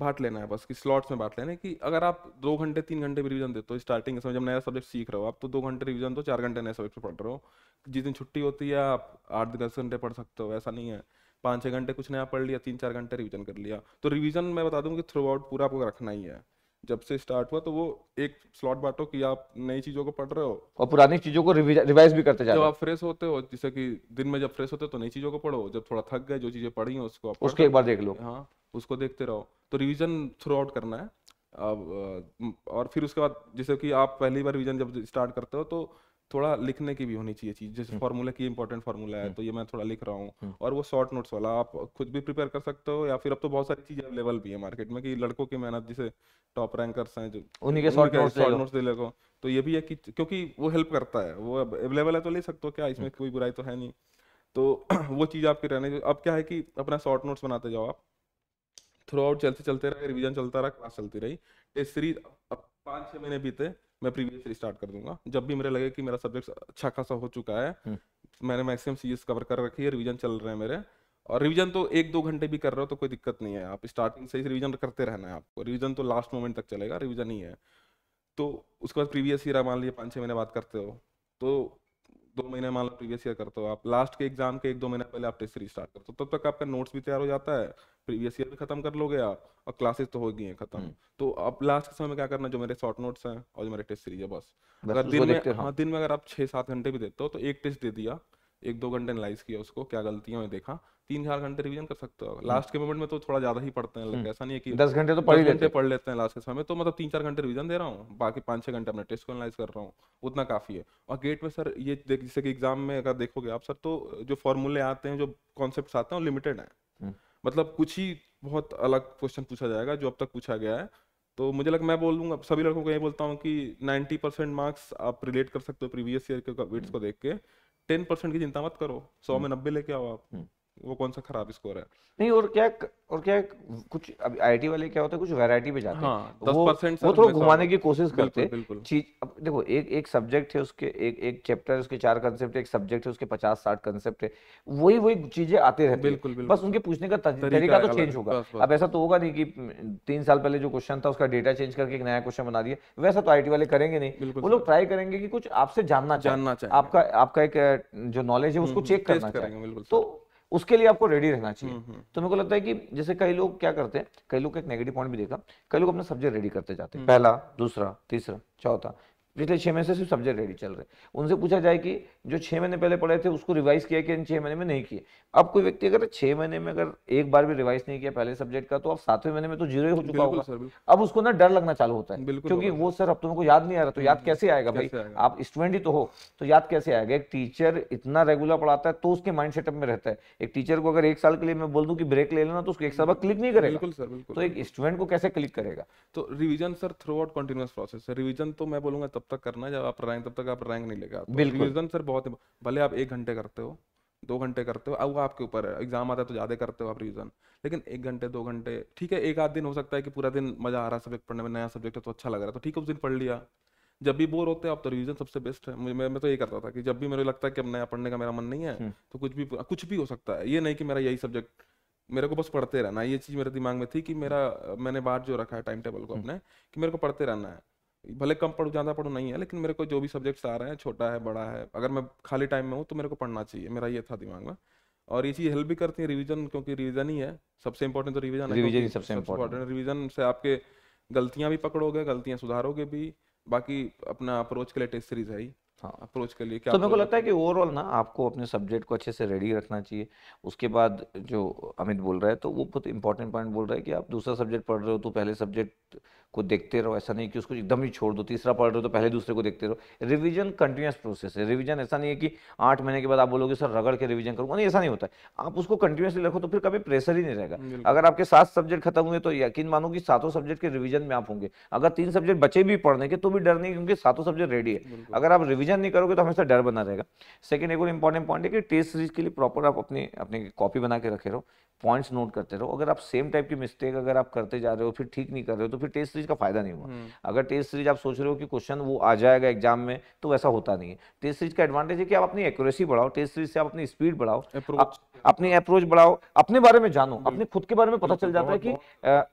बांट लेना है बस कि स्लॉट्स में बांट लेना है कि अगर आप दो घंटे तीन घंटे भी रिविजन देते हो स्टार्टिंग समय जब नया सब्जेक्ट सीख रहे हो आप तो दो घंटे रिविजन दो चार घंटे नए सब्जेक्ट पढ़ रहे हो जिस दिन छुट्टी होती है आप आठ दस घंटे पढ़ सकते हो ऐसा नहीं है पाँच छः घंटे कुछ नया पढ़ लिया तीन चार घंटे रिविजन कर लिया तो रिविजन मैं बता दूँ कि थ्रू आउट पूरा आपको रखना ही है जब से स्टार्ट हुआ तो वो एक स्लॉट बांटो कि आप नई चीज़ों को पढ़ रहे हो और पुरानी चीज़ों को रिवाइज भी करते जाओ जब आप फ्रेश होते हो जैसे कि दिन में जब फ्रेश होते हो तो नई चीज़ों को पढ़ो जब थोड़ा थक गए जो चीज़ें पढ़ी हैं उसको आप एक बार देख लो हाँ उसको देखते रहो तो रिविजन थ्रू आउट करना है अब और फिर उसके बाद जैसे कि आप पहली बार रिविजन जब स्टार्ट करते हो तो थोड़ा लिखने की भी होनी चाहिए चीज जैसे फॉर्मूला हम्म। की इंपॉर्टेंट फॉर्मूला है हम्म। तो ये मैं थोड़ा लिख रहा हूँ हम्म। और वो शॉर्ट नोट्स वाला आप खुद भी प्रिपेयर कर सकते हो या फिर अब तो बहुत सारी चीजें अवेलेबल भी है मार्केट में कि लड़कों की मेहनत जैसे टॉप रैंकर्स हैं जो उन्हीं के शॉर्ट नोट्स ले लो तो ये भी है कि क्योंकि वो हेल्प करता है वो अवेलेबल है तो ले सकते हो क्या इसमें कोई बुराई तो है नहीं तो [clears throat] वो चीज आपकी रहने अब क्या है कि अपना शॉर्ट नोट्स बनाते जाओ आप थ्रू आउट चलते चलते रहे रिविजन चलता रहा क्लास चलती रही टेस्ट सीरीज अब पाँच छः महीने बीते मैं प्रीवियस स्टार्ट कर दूंगा जब भी मेरे लगे कि मेरा सब्जेक्ट अच्छा खासा हो चुका है हम्म। मैंने मैक्सिमम सीरीज कवर कर रखी है रिविजन चल रहे हैं मेरे और रिविज़न तो एक दो घंटे भी कर रहे हो तो कोई दिक्कत नहीं है आप स्टार्टिंग से ही रिविज़न करते रहना है आपको रिविज़न तो लास्ट मोमेंट तक चलेगा रिविज़न ही है तो उसके बाद प्रीवियस ईयर मान लीजिए पाँच छः महीने बात करते हो तो दो महीने मान लो प्रीवियस ईयर करते हो आप लास्ट के एग्जाम के एक दो महीने पहले आप टेस्ट सीरीज स्टार्ट करते हो तब तक आपका नोट्स भी तैयार हो जाता है प्रीवियस ईयर भी खत्म कर लोगे आप और क्लासेस तो हो गई हैं खत्म हम्म। तो अब लास्ट के समय में क्या करना जो मेरे शॉर्ट नोट्स हैं और जो मेरे टेस्ट सीरीज है बस अगर दिन में हाँ।, हाँ दिन में अगर आप छः सात घंटे भी देते हो तो एक टेस्ट दे दिया एक दो घंटे एनालाइज किया उसको क्या गलतियां देखा तीन चार घंटे रिवीजन कर सकते हो लास्ट हम्म। के मोमेंट में तो थोड़ा ज्यादा ही पढ़ते हैं लग हम्म। ऐसा नहीं है कि दस घंटे तो पढ़ घंटे पढ़ लेते हैं लास्ट के समय तो मतलब तीन चार घंटे रिवीजन दे रहा हूँ बाकी पांच छह घंटे अपने टेस्ट को एनालाइज कर रहा हूँ उतना काफी है और गेट में सर ये देख जैसे कि एग्जाम में अगर देखोगे आप सर तो जो फॉर्मूले आते हैं जो कॉन्सेप्ट आते हैं वो लिमिटेड है हम्म। मतलब कुछ ही बहुत अलग क्वेश्चन पूछा जाएगा जो अब तक पूछा गया है तो मुझे लग मैं बोल दूंगा सभी लड़कों को यही बोलता हूँ कि 90 परसेंट मार्क्स आप रिलेट कर सकते हो प्रीवियस ईयर के वेट्स को देख के टेन परसेंट की चिंता मत करो सौ में नब्बे लेके आओ आप वो कौन सा खराब स्कोर है नहीं और क्या और क्या कुछ अब आईटी वाले क्या होते हैं कुछ वैरायटी पे जाते हाँ, हैं वो वो थोड़ा घुमाने की कोशिश करते चीज अब देखो एक एक सब्जेक्ट है उसके एक एक चैप्टर उसके चार कंसेप्ट एक सब्जेक्ट है उसके पचास साठ कंसेप्ट है वही वही चीजें आते रहती बिल्कुल, बिल्कुल बस उनके पूछने का तरीका तो चेंज होगा अब ऐसा तो होगा नहीं की तीन साल पहले जो क्वेश्चन था उसका डेटा चेंज करके एक नया क्वेश्चन बना दिया वैसा तो आईटी वाले करेंगे नहीं वो लोग ट्राई करेंगे कि कुछ आपसे जानना जानना चाहिए आपका आपका एक जो नॉलेज है उसको चेक हम्म, हम्म, करना चाहेंगे तो उसके लिए आपको रेडी रहना चाहिए हम्म, हम्म। तो मेरे को लगता है कि जैसे कई लोग क्या करते हैं कई लोग एक नेगेटिव पॉइंट भी देखा कई लोग अपना सब्जेक्ट रेडी करते जाते हैं हम्म। पहला दूसरा तीसरा चौथा पिछले छः महीने से सिर्फ सब्जेक्ट रेडी चल रहे हैं उनसे पूछा जाए कि जो छः महीने पहले पढ़े थे उसको रिवाइज किया कि इन छः महीने में नहीं किए अब कोई व्यक्ति अगर छः महीने में अगर एक बार भी रिवाइज नहीं किया पहले सब्जेक्ट का तो अब सातवें महीने में तो जीरो ही हो चुका होगा अब उसको ना डर लगना चालू होता है क्योंकि वो सर अब तुमको तो याद नहीं आ रहा तो याद हम्म, कैसे आएगा भाई आप स्टूडेंट ही तो हो तो याद कैसे आएगा एक टीचर इतना रेगुलर पढ़ाता है तो उसके माइंड सेटअप में रहता है एक टीचर को अगर एक साल के लिए मैं बोल दूँ की ब्रेक ले लेना तो उसको एक साल बाद क्लिक नहीं करेगा बिल्कुल सर बिल्कुल तो एक स्टूडेंट को कैसे क्लिक करेगा तो revision sir throughout continuous process है रिविजन तो मैं बोलूंगा तब तक करना जब आप रैंक तब तक आप रैंक नहीं लेगा तो बिल्कुल सर बहुत भले आप एक घंटे करते हो दो घंटे करते हो अब वो आपके ऊपर है एग्जाम आता है तो ज्यादा करते हो आप रिविजन लेकिन एक घंटे दो घंटे ठीक है एक आध दिन हो सकता है कि पूरा दिन मजा आ रहा है सब्जेक्ट पढ़ने में नया सब्जेक्ट है तो अच्छा लग रहा है तो ठीक है उस दिन पढ़ लिया जब भी बोर होते हैं आप तो रीजन सबसे बेस्ट है मुझे मैं, तो ये करता था कि जब भी मेरे लगता है कि अब नया पढ़ने का मेरा मन नहीं है हम्म। तो कुछ भी कुछ भी हो सकता है ये नहीं कि मेरा यही सब्जेक्ट मेरे को बस पढ़ते रहना ये चीज मेरे दिमाग में थी कि मेरा मैंने बात जो रखा है टाइम टेबल को हम्म। अपने कि मेरे को पढ़ते रहना है भले कम पढ़ू ज़्यादा पढ़ू नहीं है लेकिन मेरे को जो भी सब्जेक्ट्स आ रहे हैं छोटा है बड़ा है अगर मैं खाली टाइम में हूँ तो मेरे को पढ़ना चाहिए मेरा ये था दिमाग में और ये चीज़ हेल्प भी करती है रिविजन क्योंकि रिविजन ही है सबसे इंपॉर्टेंट तो रिविजन रिविजन ही सबसे इंपॉर्टेंट रिविजन से आपके गलतियाँ भी पकड़ोगे गलतियाँ सुधारोगे भी बाकी अपना अप्रोच के लिए टेस्ट सीरीज है ही अप्रोच हाँ, कर लिए क्या तो मेरे को लगता है कि ओवरऑल ना आपको अपने सब्जेक्ट को अच्छे से रेडी रखना चाहिए उसके बाद जो अमित बोल रहा है तो वो बहुत इंपॉर्टेंट पॉइंट बोल रहा है कि आप दूसरा सब्जेक्ट पढ़ रहे हो तो पहले सब्जेक्ट को देखते रहो ऐसा नहीं कि उसको एकदम ही छोड़ दो तीसरा पढ़ रहे हो तो पहले दूसरे को देखते रहो रिविजन कंटिन्यूस प्रोसेस है रिविजन ऐसा नहीं है कि आठ महीने के बाद आप बोलोगे सर रगड़ के रिविजन करूँगा नहीं ऐसा नहीं होता है आप उसको कंटिन्यूसली रखो तो फिर कभी प्रेशर ही नहीं रहेगा अगर आपके सात सब्जेक्ट खत्म हुए तो यकीन मानो कि सातों सब्जेक्ट के रिविजन में आप होंगे अगर तीन सब्जेक्ट बचे भी पढ़ने के तो भी डर नहीं क्योंकि सातों सब्जेक्ट रेडी है अगर आप रिविजन रिविजन नहीं करोगे तो हमेशा डर बना रहेगा सेकंड एक और इंपॉर्टेंट पॉइंट है कि टेस्ट सीरीज के लिए प्रॉपर आप अपनी अपनी कॉपी बना के रखे रहो पॉइंट्स नोट करते रहो अगर आप सेम टाइप की मिस्टेक अगर आप करते जा रहे हो फिर ठीक नहीं कर रहे हो तो फिर टेस्ट सीरीज का फायदा नहीं हुआ हम्म। अगर टेस्ट सीरीज आप सोच रहे हो कि क्वेश्चन वो आ जाएगा एग्जाम में तो वैसा होता नहीं है टेस्ट सीरीज का एडवांटेज है कि आप अपनी एक्यूरेसी बढ़ाओ टेस्ट सीरीज से आप अपनी स्पीड बढ़ाओ अपनी अप्रोच बढ़ाओ अपने बारे में जानो अपने खुद के बारे में पता चल जाता है कि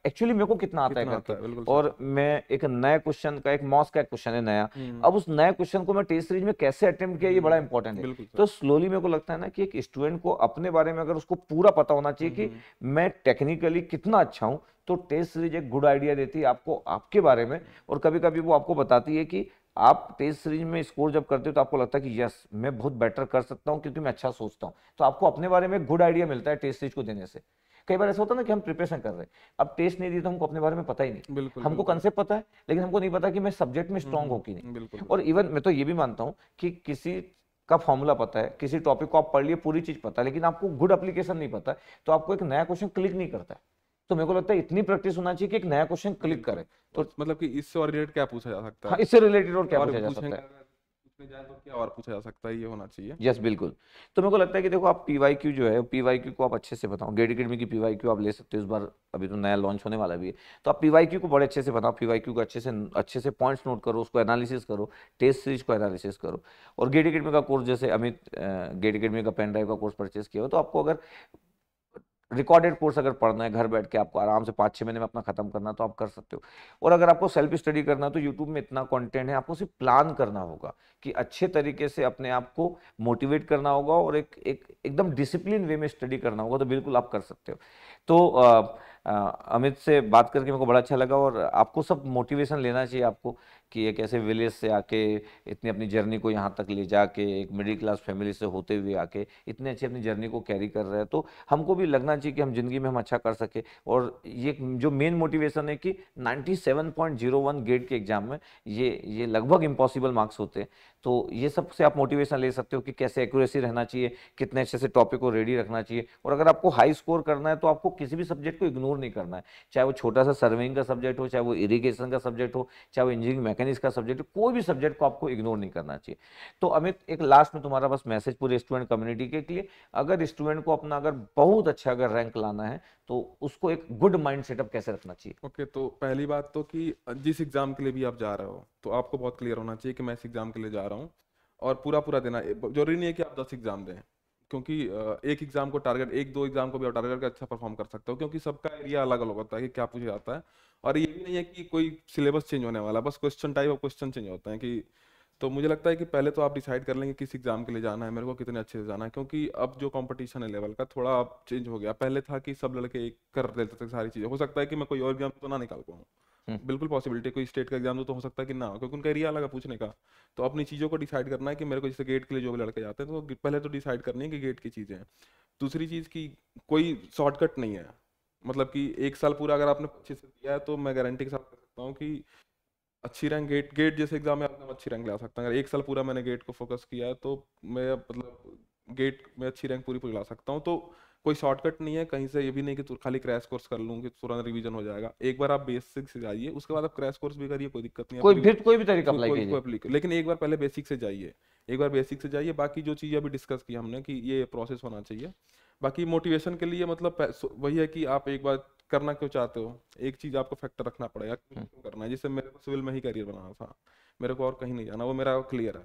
एक्चुअली मेरे को कितना आता है करके और मैं एक नए क्वेश्चन का एक मॉस का क्वेश्चन है नया हम्म। अब उस नए क्वेश्चन को मैं टेस्ट सीरीज में कैसे अटेम्प्ट किया ये बड़ा इंपॉर्टेंट हम्म। है तो स्लोली मेरे को लगता है ना कि एक स्टूडेंट को अपने बारे में अगर उसको पूरा पता होना चाहिए कि हम्म। मैं टेक्निकली कितना अच्छा हूँ तो टेस्ट सीरीज एक गुड आइडिया देती है आपको आपके बारे में और कभी कभी वो आपको बताती है कि आप तेज सीरीज में स्कोर जब करते हो तो आपको लगता है कि यस मैं बहुत बेटर कर सकता हूँ क्योंकि मैं अच्छा सोचता हूँ तो आपको अपने बारे में गुड आइडिया मिलता है टेस्ट सीरीज को देने से कई बार ऐसा होता है ना कि हम प्रिपरेशन कर रहे हैं अब टेस्ट नहीं दिए तो हमको अपने बारे में पता ही नहीं बिल्कुल, हमको कंसेप्ट पता है लेकिन हमको नहीं पता कि मैं सब्जेक्ट में स्ट्रांग हम्म, हूँ कि नहीं और इवन मैं तो ये भी मानता हूँ कि किसी का फॉर्मूला पता है किसी टॉपिक को आप पढ़ लिए पूरी चीज पता है लेकिन आपको गुड अप्लीकेशन नहीं पता तो आपको एक नया क्वेश्चन क्लिक नहीं करता है तो मेरे को लगता है इतनी प्रैक्टिस होना चाहिए कि एक नया क्वेश्चन क्लिक करे तो मतलब कि इससे और रिलेटेड क्या पूछा जा सकता हाँ, है हाँ, इससे रिलेटेड और क्या पूछा जा सकता है तो क्या और पूछा जा सकता है ये होना चाहिए यस yes, बिल्कुल तो मेरे को लगता है कि देखो आप जो है को आप अच्छे से बताओ गेट अकेडमी की आप ले सकते हो इस बार अभी तो नया लॉन्च होने वाला भी है तो आप को बड़े अच्छे से बताओ को अच्छे से अच्छे से पॉइंट्स नोट करो उसको एनालिसिस करो टेस्ट सीरीज को एनालिसिस करो और गेट अकेडमी का कोर्स जैसे अमित गेट अकेडमी का पेन ड्राइव का कोर्स परचेस किया हो तो आपको अगर रिकॉर्डेड कोर्स अगर पढ़ना है घर बैठ के आपको आराम से पाँच छः महीने में अपना खत्म करना तो आप कर सकते हो और अगर आपको सेल्फ स्टडी करना है तो यूट्यूब में इतना कंटेंट है आपको सिर्फ प्लान करना होगा कि अच्छे तरीके से अपने आप को मोटिवेट करना होगा और एक एक एकदम डिसिप्लिन वे में स्टडी करना होगा तो बिल्कुल आप कर सकते हो तो आ, अमित से बात करके मेरे को बड़ा अच्छा लगा और आपको सब मोटिवेशन लेना चाहिए आपको कि एक ऐसे विलेज से आके इतनी अपनी जर्नी को यहाँ तक ले जाके एक मिडिल क्लास फैमिली से होते हुए आके इतने अच्छी अपनी जर्नी को कैरी कर रहे हैं तो हमको भी लगना चाहिए कि हम जिंदगी में हम अच्छा कर सके और ये जो मेन मोटिवेशन है कि 97.01 गेट के एग्जाम में ये ये लगभग इम्पॉसिबल मार्क्स होते हैं तो ये सब से आप मोटिवेशन ले सकते हो कि कैसे एक्यूरेसी रहना चाहिए कितने अच्छे से टॉपिक को रेडी रखना चाहिए और अगर आपको हाई स्कोर करना है तो आपको किसी भी सब्जेक्ट को इग्नोर नहीं करना है चाहे वो छोटा सा सर्विंग का सब्जेक्ट हो चाहे वो इरीगेशन का सब्जेक्ट हो चाहे वो इंजीनियरिंग मैकेनिक्स का सब्जेक्ट हो कोई भी सब्जेक्ट को आपको इग्नोर नहीं करना चाहिए तो अमित एक लास्ट में तुम्हारा बस मैसेज पूरे स्टूडेंट कम्युनिटी के लिए अगर स्टूडेंट को अपना अगर बहुत अच्छा अगर रैंक लाना है तो उसको एक गुड माइंड सेटअप कैसे रखना चाहिए ओके okay, तो पहली बात तो कि जिस एग्जाम के लिए भी आप जा रहे हो तो आपको बहुत क्लियर होना चाहिए कि मैं इस एग्जाम के लिए जा रहा हूँ और पूरा पूरा देना जरूरी नहीं है कि आप दस एग्जाम दें क्योंकि एक एग्जाम को टारगेट एक दो एग्जाम को भी आप टारगेट करके अच्छा परफॉर्म कर सकते हो क्योंकि सबका एरिया अलग अलग होता है कि क्या पूछा जाता है और ये भी नहीं है कि कोई सिलेबस चेंज होने वाला बस क्वेश्चन टाइप और क्वेश्चन चेंज होते हैं कि तो मुझे लगता है कि पहले तो आप डिसाइड कर लेंगे किस एग्ज़ाम के लिए जाना है मेरे को कितने अच्छे से जाना है क्योंकि अब जो कंपटीशन है लेवल का थोड़ा अब चेंज हो गया पहले था कि सब लड़के एक कर लेते थे सारी चीज़ें हो सकता है कि मैं कोई और एग्जाम तो ना निकाल पाऊँ हम्म। बिल्कुल पॉसिबिलिटी कोई स्टेट का एग्जाम तो हो सकता है कि ना क्योंकि उनका एरिया अलग है पूछने का तो अपनी चीज़ों को डिसाइड करना है कि मेरे को जैसे गेट के लिए जो भी लड़के जाते हैं तो पहले तो डिसाइड करनी है कि गेट की चीज़ें दूसरी चीज़ की कोई शॉर्टकट नहीं है मतलब कि एक साल पूरा अगर आपने अच्छे से दिया है तो मैं गारंटी के साथ कह सकता हूँ कि अच्छी रैंक गेट गेट जैसे एग्जाम में आपने अच्छी रैंक ला सकता हूँ अगर एक साल पूरा मैंने गेट को फोकस किया है तो मैं मतलब गेट में अच्छी रैंक पूरी पूरी ला सकता हूँ तो कोई शॉर्टकट नहीं है कहीं से ये भी नहीं कि खाली क्रैश कोर्स कर लूँ कि तुरंत रिवीजन हो जाएगा एक बार आप बेसिक से जाइए उसके बाद आप क्रैश कोर्स भी करिए कोई दिक्कत नहीं कोई फिर कोई भी तरीका अप्लाई कीजिए लेकिन एक बार पहले बेसिक से जाइए एक बार बेसिक से जाइए बाकी जो चीज़ अभी डिस्कस की हमने कि ये प्रोसेस होना चाहिए बाकी मोटिवेशन के लिए मतलब वही है कि आप एक बार करना क्यों चाहते हो एक चीज आपको फैक्टर रखना पड़ेगा हम्म। क्यों करना है जैसे मेरे को सिविल में ही करियर बनाना था मेरे को और कहीं नहीं जाना वो मेरा क्लियर है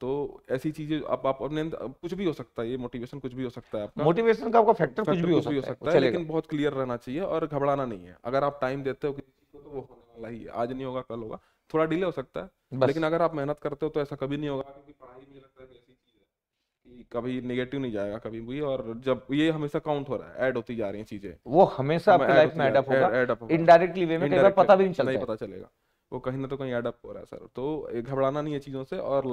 तो ऐसी चीजें आप आप अपने कुछ भी हो सकता है ये मोटिवेशन कुछ भी हो सकता है आपका मोटिवेशन का आपका फैक्टर, कुछ भी हो सकता, हो सकता है लेकिन बहुत क्लियर रहना चाहिए और घबराना नहीं है अगर आप टाइम देते हो किसी चीज को तो वो होने वाला ही है आज नहीं होगा कल होगा थोड़ा डिले हो सकता है लेकिन अगर आप मेहनत करते हो तो ऐसा कभी नहीं होगा क्योंकि पढ़ाई मुझे लगता है कभी नेगेटिव नहीं जाएगा कभी भी और जब ये हमेशा काउंट हो रहा है ऐड होती जा रही है चीजें वो हमेशा आपके लाइफ में ऐड अप होगा इनडायरेक्टली वे में कई बार पता भी नहीं चलता नहीं पता चलेगा वो कहीं ना तो कहीं ऐड अप हो रहा है सर तो घबराना नहीं है चीज़ों से और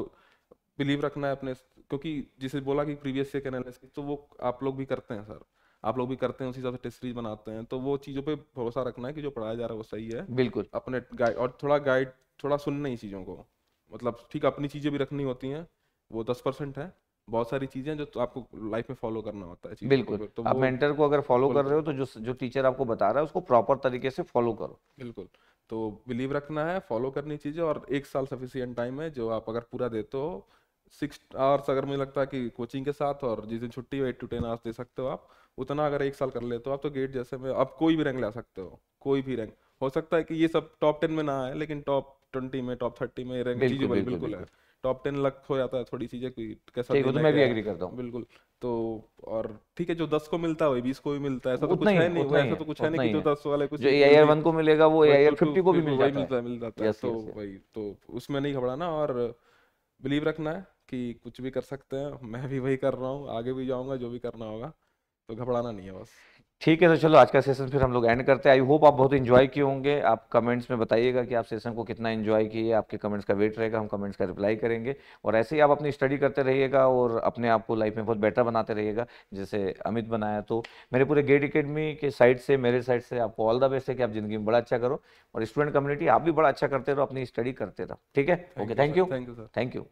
बिलीव रखना है अपने क्योंकि जिसे बोला कि प्रीवियस ईयर एनालिसिस तो वो आप लोग भी करते हैं सर आप लोग भी करते हैं उसी हिसाब से टेस्ट सीरीज बनाते हैं तो वो चीज़ों पे भरोसा रखना है कि जो पढ़ाया जा रहा है वो सही है बिल्कुल अपने गाइड और थोड़ा गाइड थोड़ा सुनना ही चीज़ों को मतलब ठीक अपनी चीज़ें भी रखनी होती हैं वो दस परसेंट है बहुत सारी चीजें जो तो आपको लाइफ में फॉलो करना होता है बिल्कुल तो आप मेंटर को अगर फॉलो कर रहे हो तो जो जो टीचर आपको बता रहा है उसको प्रॉपर तरीके से फॉलो करो बिल्कुल तो बिलीव रखना है फॉलो करनी चीजें और एक साल सफिशियंट टाइम है जो आप अगर पूरा देते हो सिक्स आवर्स अगर मुझे लगता है कि कोचिंग के साथ और जिस दिन छुट्टी हो एट टू टेन आवर्स दे सकते हो आप उतना अगर एक साल कर लेते हो आप तो गेट जैसे में आप कोई भी रैंक ला सकते हो कोई भी रैंक हो सकता है कि ये सब टॉप टेन में ना आए लेकिन टॉप ट्वेंटी में टॉप थर्टी में रैंक बिल्कुल है टॉप टेन लक हो जाता है थोड़ी चीजें कोई कैसा ठीक तो मैं भी एग्री करता हूँ बिल्कुल तो और ठीक है जो दस को मिलता है वही बीस को भी मिलता है ऐसा तो कुछ है नहीं ऐसा तो कुछ है नहीं जो दस वाले कुछ जो एआईआर वन को मिलेगा वो एआईआर फिफ्टी तो, को भी मिल जाता है मिल जाता है तो वही तो उसमें नहीं घबराना और बिलीव रखना है कि कुछ भी कर सकते हैं मैं भी वही कर रहा हूँ आगे भी जाऊँगा जो भी करना होगा तो घबराना नहीं है बस ठीक है तो चलो आज का सेशन फिर हम लोग एंड करते हैं आई होप आप बहुत इन्जॉय किए होंगे आप कमेंट्स में बताइएगा कि आप सेशन को कितना इन्जॉय किए आपके कमेंट्स का वेट रहेगा हम कमेंट्स का रिप्लाई करेंगे और ऐसे ही आप अपनी स्टडी करते रहिएगा और अपने आप को लाइफ में बहुत बेटर बनाते रहिएगा जैसे अमित बनाया तो मेरे पूरे गेट अकेडमी के साइड से मेरे साइड से आपको ऑल द बेस्ट है कि आप जिंदगी में बड़ा अच्छा करो और स्टूडेंट कम्युनिटी आप भी बड़ा अच्छा करते रहो अपनी स्टडी करते रहो ठीक है okay thank you thank you